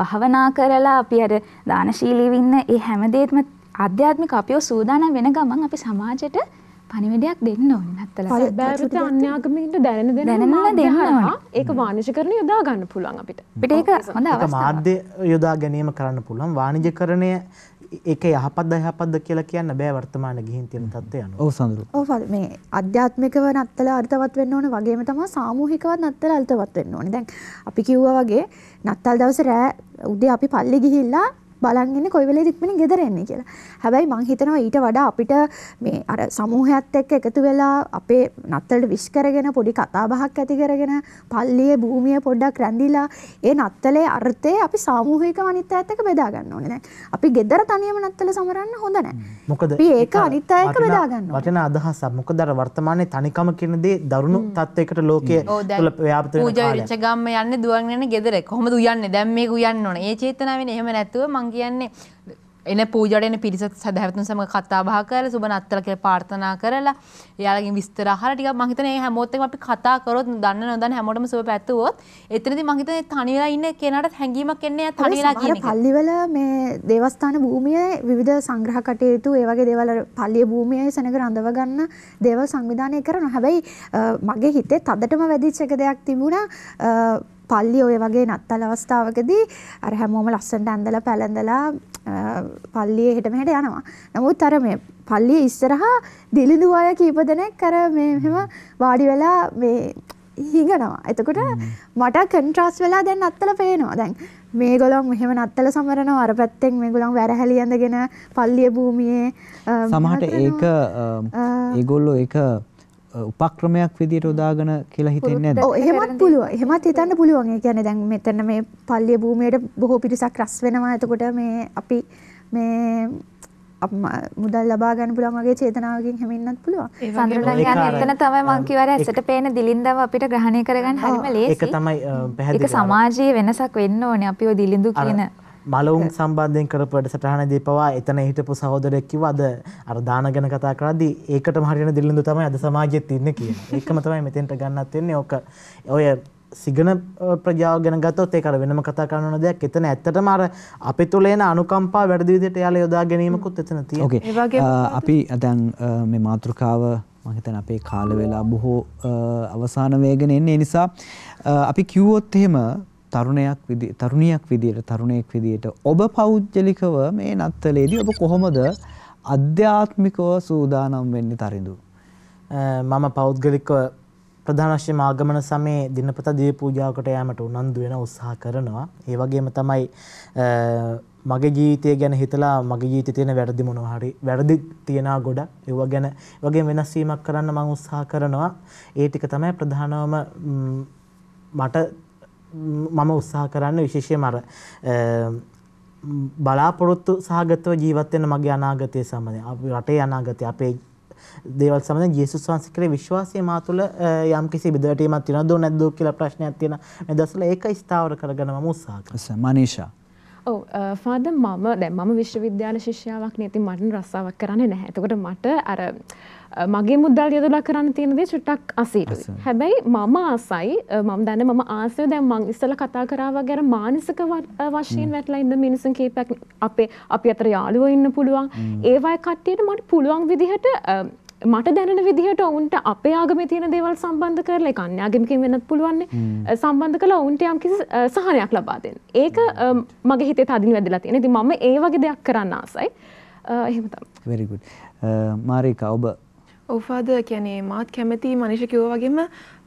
භාවනා කරලා අපි අර දානශීලීව ඉන්න ඒ හැමදේම අධ්‍යාත්මික අපිව සූදානම් වෙන ගමන් අපි සමාජයට පණිවිඩයක් දෙන්න ඕනේ නැත්තලා. සබ්බෑවිත අන්‍යාගමිකට දැනෙන දැනෙන දෙන්න ඕනේ. ඒක වාණිජකරණය යොදා ගන්න පුළුවන් අපිට. අපිට ඒක හොඳ අවස්ථාවක්. මාධ්‍ය යොදා ගැනීම කරන්න පුළුවන්. වාණිජකරණය ඒක යහපත් දයහපත්ද කියලා කියන්න බෑ වර්තමාන ගිහින් තියෙන තත්ත්වය අනුව. ඔව් සඳරු. ඔව් මේ අධ්‍යාත්මිකව නත්තල අර්ථවත් වෙන්න ඕන වගේම තමයි සාමූහිකවත් නත්තල අර්ථවත් වෙන්න ඕනේ. දැන් අපි කිව්වා වගේ නත්තල් දවසේ රෑ උදේ අපි පල්ලි ගිහිල්ලා බලන්ගන්න කොයිවෙල දික්මෙන ගෙදරෙන්නේ කියලා හැබැයි මං හිතනවා ඊට වඩා අපිට මේ අර සමූහයත් එක්ක එකතු වෙලා අපේ නත්තලට විශ් කරගෙන පොඩි කතාබහක් ඇති කරගෙන පල්ලියේ භූමිය පොඩ්ඩක් රැඳිලා ඒ නත්තලේ අර්ථය අපි සාමූහික අනිත් අයත් එක්ක බෙදා ගන්න ඕනේ නෑ. අපි ගෙදර තනියම නත්තල සමරන්න හොඳ නෑ. මොකද අපි ඒක අනිත් අය එක්ක බෙදා ගන්න ඕනේ. වටිනා අදහසක්. මොකද අර වර්තමානයේ තනිකම කියන දේ දරුණු තත්යකට ලෝකයේ තුල ව්‍යාප්ත වෙන කාලය. පූජා විච ගම්ම යන්නේ දුවගෙන යන්නේ ගෙදර. කොහොමද උයන්නේ? දැන් මේක උයන්න ඕනේ. ඒ චේතනාවෙන් එහෙම නැතුව මං මං කියන්නේ එන පූජටන පිරිසත් සැහැවතුන් සම කතාබා කර සුබ නත්තල කියල පාර්ථනා කරලා යාලගේ විස්තර හරටික මහිතන හැමෝත්තම අපි කතාකරොත් දන්න නොදන්න හැමෝටම සුව පැත්තුවොත් එතනති මහිතන තනිලා ඉන්න කෙනට හැඟීමක් එන්නේ තනිලා කිය පල්ලිවල මේ දේවස්ථාන භූමිය විධ සංග්‍රහ කටයුතු ඒවගේ දෙවල පල්ලිය භූමියයි සැනක රඳවගන්න දේවල් සංවිධානය කරන හැබැයි මගේ හිතේ තදටම වැදිච්චක දෙයක් තිබුණා පල්ලි ඔය වගේ නත්තල් අවස්ථාවකදී අර හැමෝම ලස්සනට ඇඳලා පැළඳලා පල්ලියේ හෙට මෙහෙට යනවා. නමුත් අර මේ පල්ලියේ ඉස්සරහා දිලිඳු අය කීප දෙනෙක් අර මේ මෙහෙම වාඩි වෙලා මේ හිඟනවා. එතකොට මට කන්ට්‍රාස් වෙලා දැන් නත්තල පේනවා. දැන් මේගොල්ලෝ මෙහෙම නත්තල සමරනවා අර පැත්තෙන් මේගොල්ලෝ වැරහැලි ඇඳගෙන පල්ලියේ භූමියේ සමහරට ඒක ඒගොල්ලෝ ඒක උපක්‍රමයක් විදියට උදාගෙන කියලා හිතෙන්නේ නැද්ද? ඔව් එහෙමත් පුළුවන්. එහෙමත් හිතන්න පුළුවන්. ඒ කියන්නේ දැන් මෙතන මේ පල්ලිය භූමියට බොහෝ පිරිසක් රැස් වෙනවා. එතකොට මේ අපි මේ මුදල් ලබා ගන්න පුළුවන් වගේ චේතනාවකින් හැමෙන්නත් පුළුවන්. සඳරණ යන එතන තමයි මම කිව්වර ඇසට පේන දිලින්දව අපිට ග්‍රහණය කරගන්න හරිම ලේසි. ඒක තමයි පැහැදිලි. ඒක සමාජයේ වෙනසක් වෙන්න ඕනේ. අපි ওই දිලින්දු කියන මලවුන් සම්බන්ධයෙන් කරපු වැඩසටහනදී පවා එතන හිටපු සහෝදරයෙක් කිව්වා අද අර දාන ගැන කතා කරද්දී ඒකටම හරියන දිලිඳු තමයි අද සමාජෙත් ඉන්නේ කියන. ඒකම තමයි මෙතෙන්ට ගන්නත් වෙන්නේ. ඔක ඔය සිගන ප්‍රජාව ගැන ගතොත් ඒක අර වෙනම කතා කරන දෙයක් එතන ඇත්තටම අර අපි තුල එන අනුකම්පා වැඩි විදිහට යාලා යොදා ගැනීමකුත් එතන තියෙනවා. අපි දැන් මේ මාතෘකාව මම හිතන අපේ කාල වේලා බොහෝ අවසාන වේගන එන්නේ නිසා අපි කිව්වොත් එහෙම තරුණයක් විදිහට තරුණියක් විදිහට තරුණයෙක් විදිහට ඔබ පෞද්ගලිකව මේ නත්තලේදී ඔබ කොහොමද අධ්‍යාත්මිකව සූදානම් වෙන්නේ තරිඳු? මම පෞද්ගලිකව ප්‍රධාන වශයෙන් ආගමන සමයේ දිනපතා දිවි පූජාවකට යෑමට උනන්දු වෙන උත්සාහ කරනවා. ඒ වගේම තමයි මගේ ජීවිතය ගැන හිතලා මගේ ජීවිතේ තියෙන වැරදි මොනවා හරි වැරදි තියනා ගොඩක් ඒවා ගැන වගේ වෙනස් වීමක් කරන්න මම උත්සාහ කරනවා. ඒ ටික තමයි ප්‍රධානවම මට මම උත්සාහ කරන්න විශේෂයෙන්ම අර බලාපොරොත්තු සහගතව ජීවත් වෙන මගේ අනාගතය සම්බන්ධයෙන් අපි රටේ අනාගතය අපේ දේවල් සම්බන්ධයෙන් ජේසුස් වහන්සේ කරේ විශ්වාසය මා තුළ යම්කිසි බිඳවැටීමක් තියෙනවද නැද්ද කියලා ප්‍රශ්නයක් තියෙන මේ දවස්වල ඒක ස්ථාවර කරගෙන මම උත්සාහ කරනවා. මනීෂා ඔව ෆාද මම දැන් මම විශ්වවිද්‍යාල ශිෂ්‍යාවක් නේති මට රස්සාවක් කරන්නේ නැහැ. එතකොට මට අර මගේ මුදල් යොදලා කරන්න තියෙනද චුට්ටක් අසීටුයි. හැබැයි මම ආසයි මම දැන මම ආසය දැන් මං ඉස්සල කතා කරාව ගැන මානසික වශයෙන් වැටලා ඉන්න මිනිසුන් කීපයක් අපේ අපි අතර යාළුවෝ ඉන්න පුළුවන්. ඒ වගේ කට්ටියට මට පුළුවන් විදිහට මට දැනෙන විදිහට ඔවුන්ට අපේ ආගම තියෙන දේවල් සම්බන්ධ කරලා එක අන්‍ය ආගමිකෙන් වෙන්නත් පුළුවන් සම්බන්ධ කරලා ඔවුන්ට යම්කිසි සහනයක් ලබා දෙන්න. ඒක මගේ හිතේ තදින් වැදලා තියෙන. ඉතින් මම ඒ වගේ දෙයක් කරන්න ආසයි. එහෙම තමයි. very good. මාරිකා ඔබ ඔෆාද කැනේ මාත් කැමති මනිෂ කිව්ව වගේම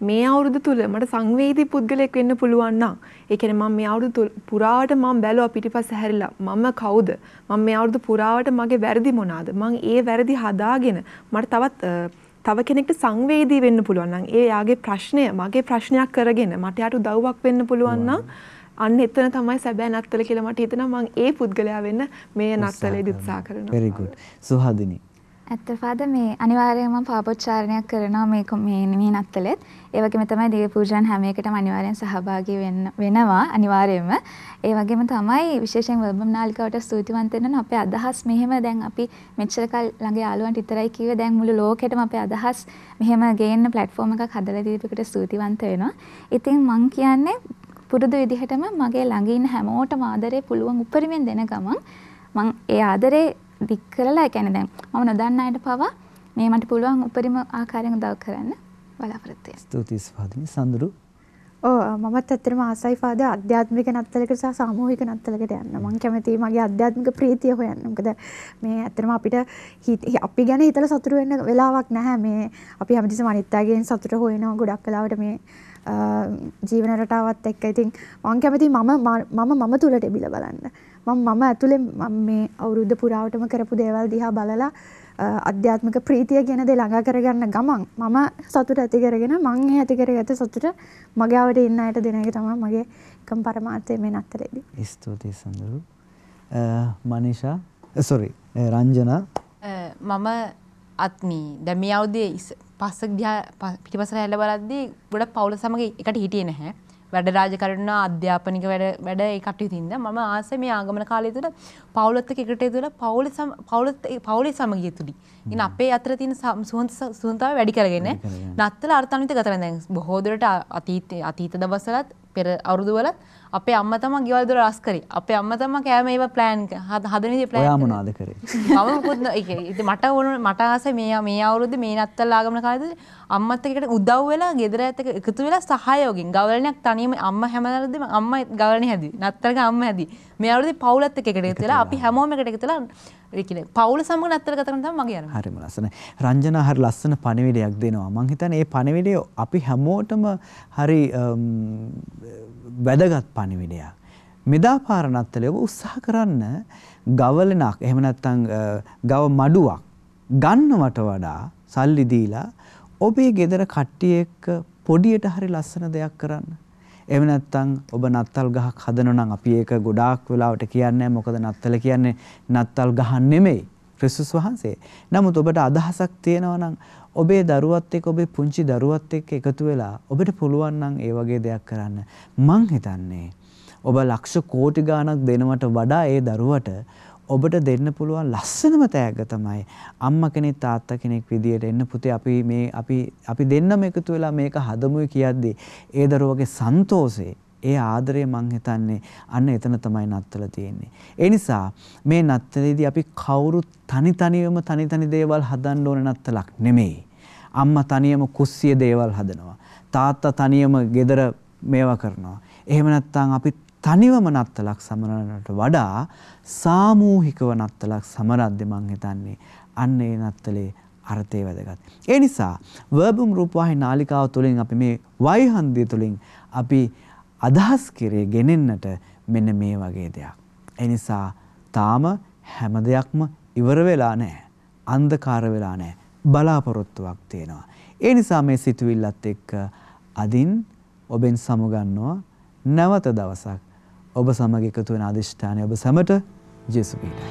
මේ අවුරුදු තුල මට සංවේදී පුද්ගලයෙක් වෙන්න පුළුවන් නම් ඒ කියන්නේ මම මේ අවුරුදු පුරාවට මම බැලුවා පිටිපස්ස හැරිලා මම කවුද මම මේ අවුරුදු පුරාවට මගේ වැරදි මොනවාද මං ඒ වැරදි හදාගෙන මට තවත් තව කෙනෙක්ට සංවේදී වෙන්න පුළුවන් නම් ඒ යාගේ ප්‍රශ්නය මගේ ප්‍රශ්නයක් කරගෙන මට යාට උදව්වක් වෙන්න පුළුවන් නම් අන්න එතන තමයි සැබෑ නත්තල කියලා මට හිතෙනවා මං ඒ පුද්ගලයා වෙන්න මේ නත්තලේදී උත්සාහ කරනවා very good සුහදිනී ඇත්තපාද මේ අනිවාර්යයෙන්ම පාපොච්චාරණයක් කරනවා මේ මේ මේ නත්තලෙත්. ඒ වගේම තමයි දේව පූජාන් හැම එකටම අනිවාර්යෙන් සහභාගී වෙන්න වෙනවා අනිවාර්යයෙන්ම. ඒ වගේම තමයි විශේෂයෙන් වෙබම් නාලිකාවට ස්තුතිවන්ත වෙන්න අපේ අදහස් මෙහෙම දැන් අපි මෙච්චර කල් ළඟ යාළුවන්ට විතරයි කිව්වේ දැන් මුළු ලෝකෙටම අපේ අදහස් මෙහෙම ගේන්න ප්ලැට්ෆෝම් එකක් හදලා දීපු එකට ස්තුතිවන්ත වෙනවා. ඉතින් මං කියන්නේ පුරුදු විදිහටම මගේ ළඟ ඉන්න හැමෝටම ආදරේ පුළුවන් උපරිමෙන් දෙන ගමන් මං ඒ ආදරේ දික් කරලා ඒ කියන්නේ දැන් මම නොදන්න අයට පවා මේ මට පුළුවන් උපරිම ආකාරයෙන් උදව් කරන්න බලාපොරොත්තු වෙනවා. ස්තුතියි ස්වාධිනී සඳුරු. ඔව් මමත් ඇත්තටම ආසයි ෆාද අධ්‍යාත්මික නත්තලකට සහ සාමූහික නත්තලකට යන්න. මම කැමතියි මගේ අධ්‍යාත්මික ප්‍රීතිය හොයන්න. මොකද මේ ඇත්තටම අපිට අපි ගැන හිතලා සතුටු වෙන්න වෙලාවක් නැහැ. මේ අපි හැමතිස්සම අනිත් අයගෙන් සතුට හොයනවා ගොඩක් වෙලාවට මේ ජීවන රටාවත් එක්ක. ඉතින් මම කැමතියි මම මම මම තුලට බිල බලන්න. මම මම ඇතුලේ මේ අවුරුද්ද පුරාවටම කරපු දේවල් දිහා බලලා අධ්‍යාත්මික ප්‍රීතිය ගැන දේ ළඟා කරගන්න ගමන් මම සතුට ඇති කරගෙන මං ඒ ඇති කරගත්ත සතුට මගේ ආවට ඉන්න අයට දෙන එක තමයි මගේ එකම පරමාර්ථය මේ නතරේදී. ස්තුතියි සඳරු. මනිෂා සොරි රංජනා මම අත්මී දැන් මේ අවුරුද්දේ පස්සක් දිහා පිටිපස්සට හැල්ල බලද්දී ගොඩක් පවුල සමග එකට හිටියේ නැහැ. වැඩ රාජකරණ අධ්‍යාපනික වැඩ වැඩ ඒ කටයුතුින්ද මම ආස මේ ආගමන කාලය තුළ පවුලත්ත ක්‍රිකටය තුළ පවුල පවුලත් පවුලේ සමගිය තුළි. ඉන් අපේ අතර තියෙන සුන්තාව වැඩි කරගෙන නත්තල අර්ථාන්විත ගතර දැන් බොහෝදුරට අතීත අතීත දවසලත් පෙර අවුරුදුවලත් අපේ අම්ම තම ගෙවල් දොර රස් කරේ. අපේ අම්ම තම කෑම ඒව ප්ලෑන් හදන විදිහ ප්ලෑන්. ඔයා මොනවාද කරේ? මම මොකද ඉතින් මට ඕන මට ආසයි මේ මේ අවුරුද්දේ මේ නත්තල් ආගමන කාලේදී අම්මත් එක්ක උදව් වෙලා ගෙදර ඇත් එක්ක එකතු වෙලා සහයෝගයෙන් ගවලණයක් තනියම අම්මා හැමදාම අම්මා ගවලණ හැදී. නත්තල්ක අම්මා හැදී. මේ අවුරුද්දේ පවුලත් එක්ක එකතු වෙලා අපි හැමෝම එකට එකතු වෙලා ඒකනේ පවුල සමග නත්තල් ගත කරන තමයි මගේ අරමුණ. හරිම ලස්සනයි. රංජනා හරි ලස්සන පණිවිඩයක් දෙනවා. මං හිතන්නේ මේ පණිවිඩය අපි හැමෝටම හරි වැදගත් පණිවිඩයක්. මෙදා පාරණත්තලේ ඔබ උත්සාහ කරන්න ගවලනක් එහෙම නැත්නම් ගව මඩුවක් ගන්නවට වඩා සල්ලි දීලා ඔබේ ගෙදර කට්ටිය එක්ක පොඩියට හරි ලස්සන දෙයක් කරන්න. එහෙම නැත්නම් ඔබ නත්තල් ගහක් හදනවා නම් අපි ඒක ගොඩාක් වෙලාවට කියන්නේ මොකද නත්තල කියන්නේ නත්තල් ගහ නෙමෙයි ක්‍රිස්තුස් වහන්සේ. නමුත් ඔබට අදහසක් තියෙනවා නම් ඔබේ දරුවත් එක්ක ඔබේ පුංචි දරුවත් එක්ක එකතු වෙලා ඔබට පුළුවන් නම් ඒ වගේ දෙයක් කරන්න. මං හිතන්නේ ඔබ ලක්ෂ කෝටි ගාණක් දෙනවට වඩා ඒ දරුවට ඔබට දෙන්න පුළුවන් ලස්සනම තෑග්ග තමයි අම්මා කෙනෙක් තාත්තා කෙනෙක් විදියට එන්න පුතේ අපි මේ අපි අපි දෙන්නම එකතු වෙලා මේක හදමුයි කියද්දී ඒ දරුවගේ සන්තෝෂේ ඒ ආදරය මං හිතන්නේ අන්න එතන තමයි නත්තල තියෙන්නේ. ඒ නිසා මේ නත්තලේදී අපි කවුරුත් තනි තනියම තනි තනි දේවල් හදන්න ඕන නත්තලක් නෙමෙයි. අම්මා තනියම කුස්සිය දේවල් හදනවා. තාත්තා තනියම ගෙදර මේවා කරනවා. එහෙම නැත්නම් අපි තනිවම නත්තලක් සමරනට වඩා සාමූහිකව නත්තලක් සමරද්දී මං හිතන්නේ අන්න ඒ නත්තලේ අර්ථය වැදගත්. ඒ නිසා වර්බුම් රූපවාහි නාලිකාව තුළින් අපි මේ වයිහන්දිය තුළින් අපි අදහස් කරේ ගෙනෙන්නට මෙන්න මේ වගේ දෙයක්. ඒ නිසා තාම හැම දෙයක්ම ඉවර වෙලා නැහැ. අන්ධකාර වෙලා නැහැ. බලාපොරොත්තුවක් තියෙනවා. ඒ නිසා මේ සිතුවිල්ලත් එක්ක අදින් ඔබෙන් සමුගන්නවා නැවත දවසක් ඔබ සමග එකතු වෙන අදිෂ්ඨානය ඔබ සැමට ජේසුස් පිටයි.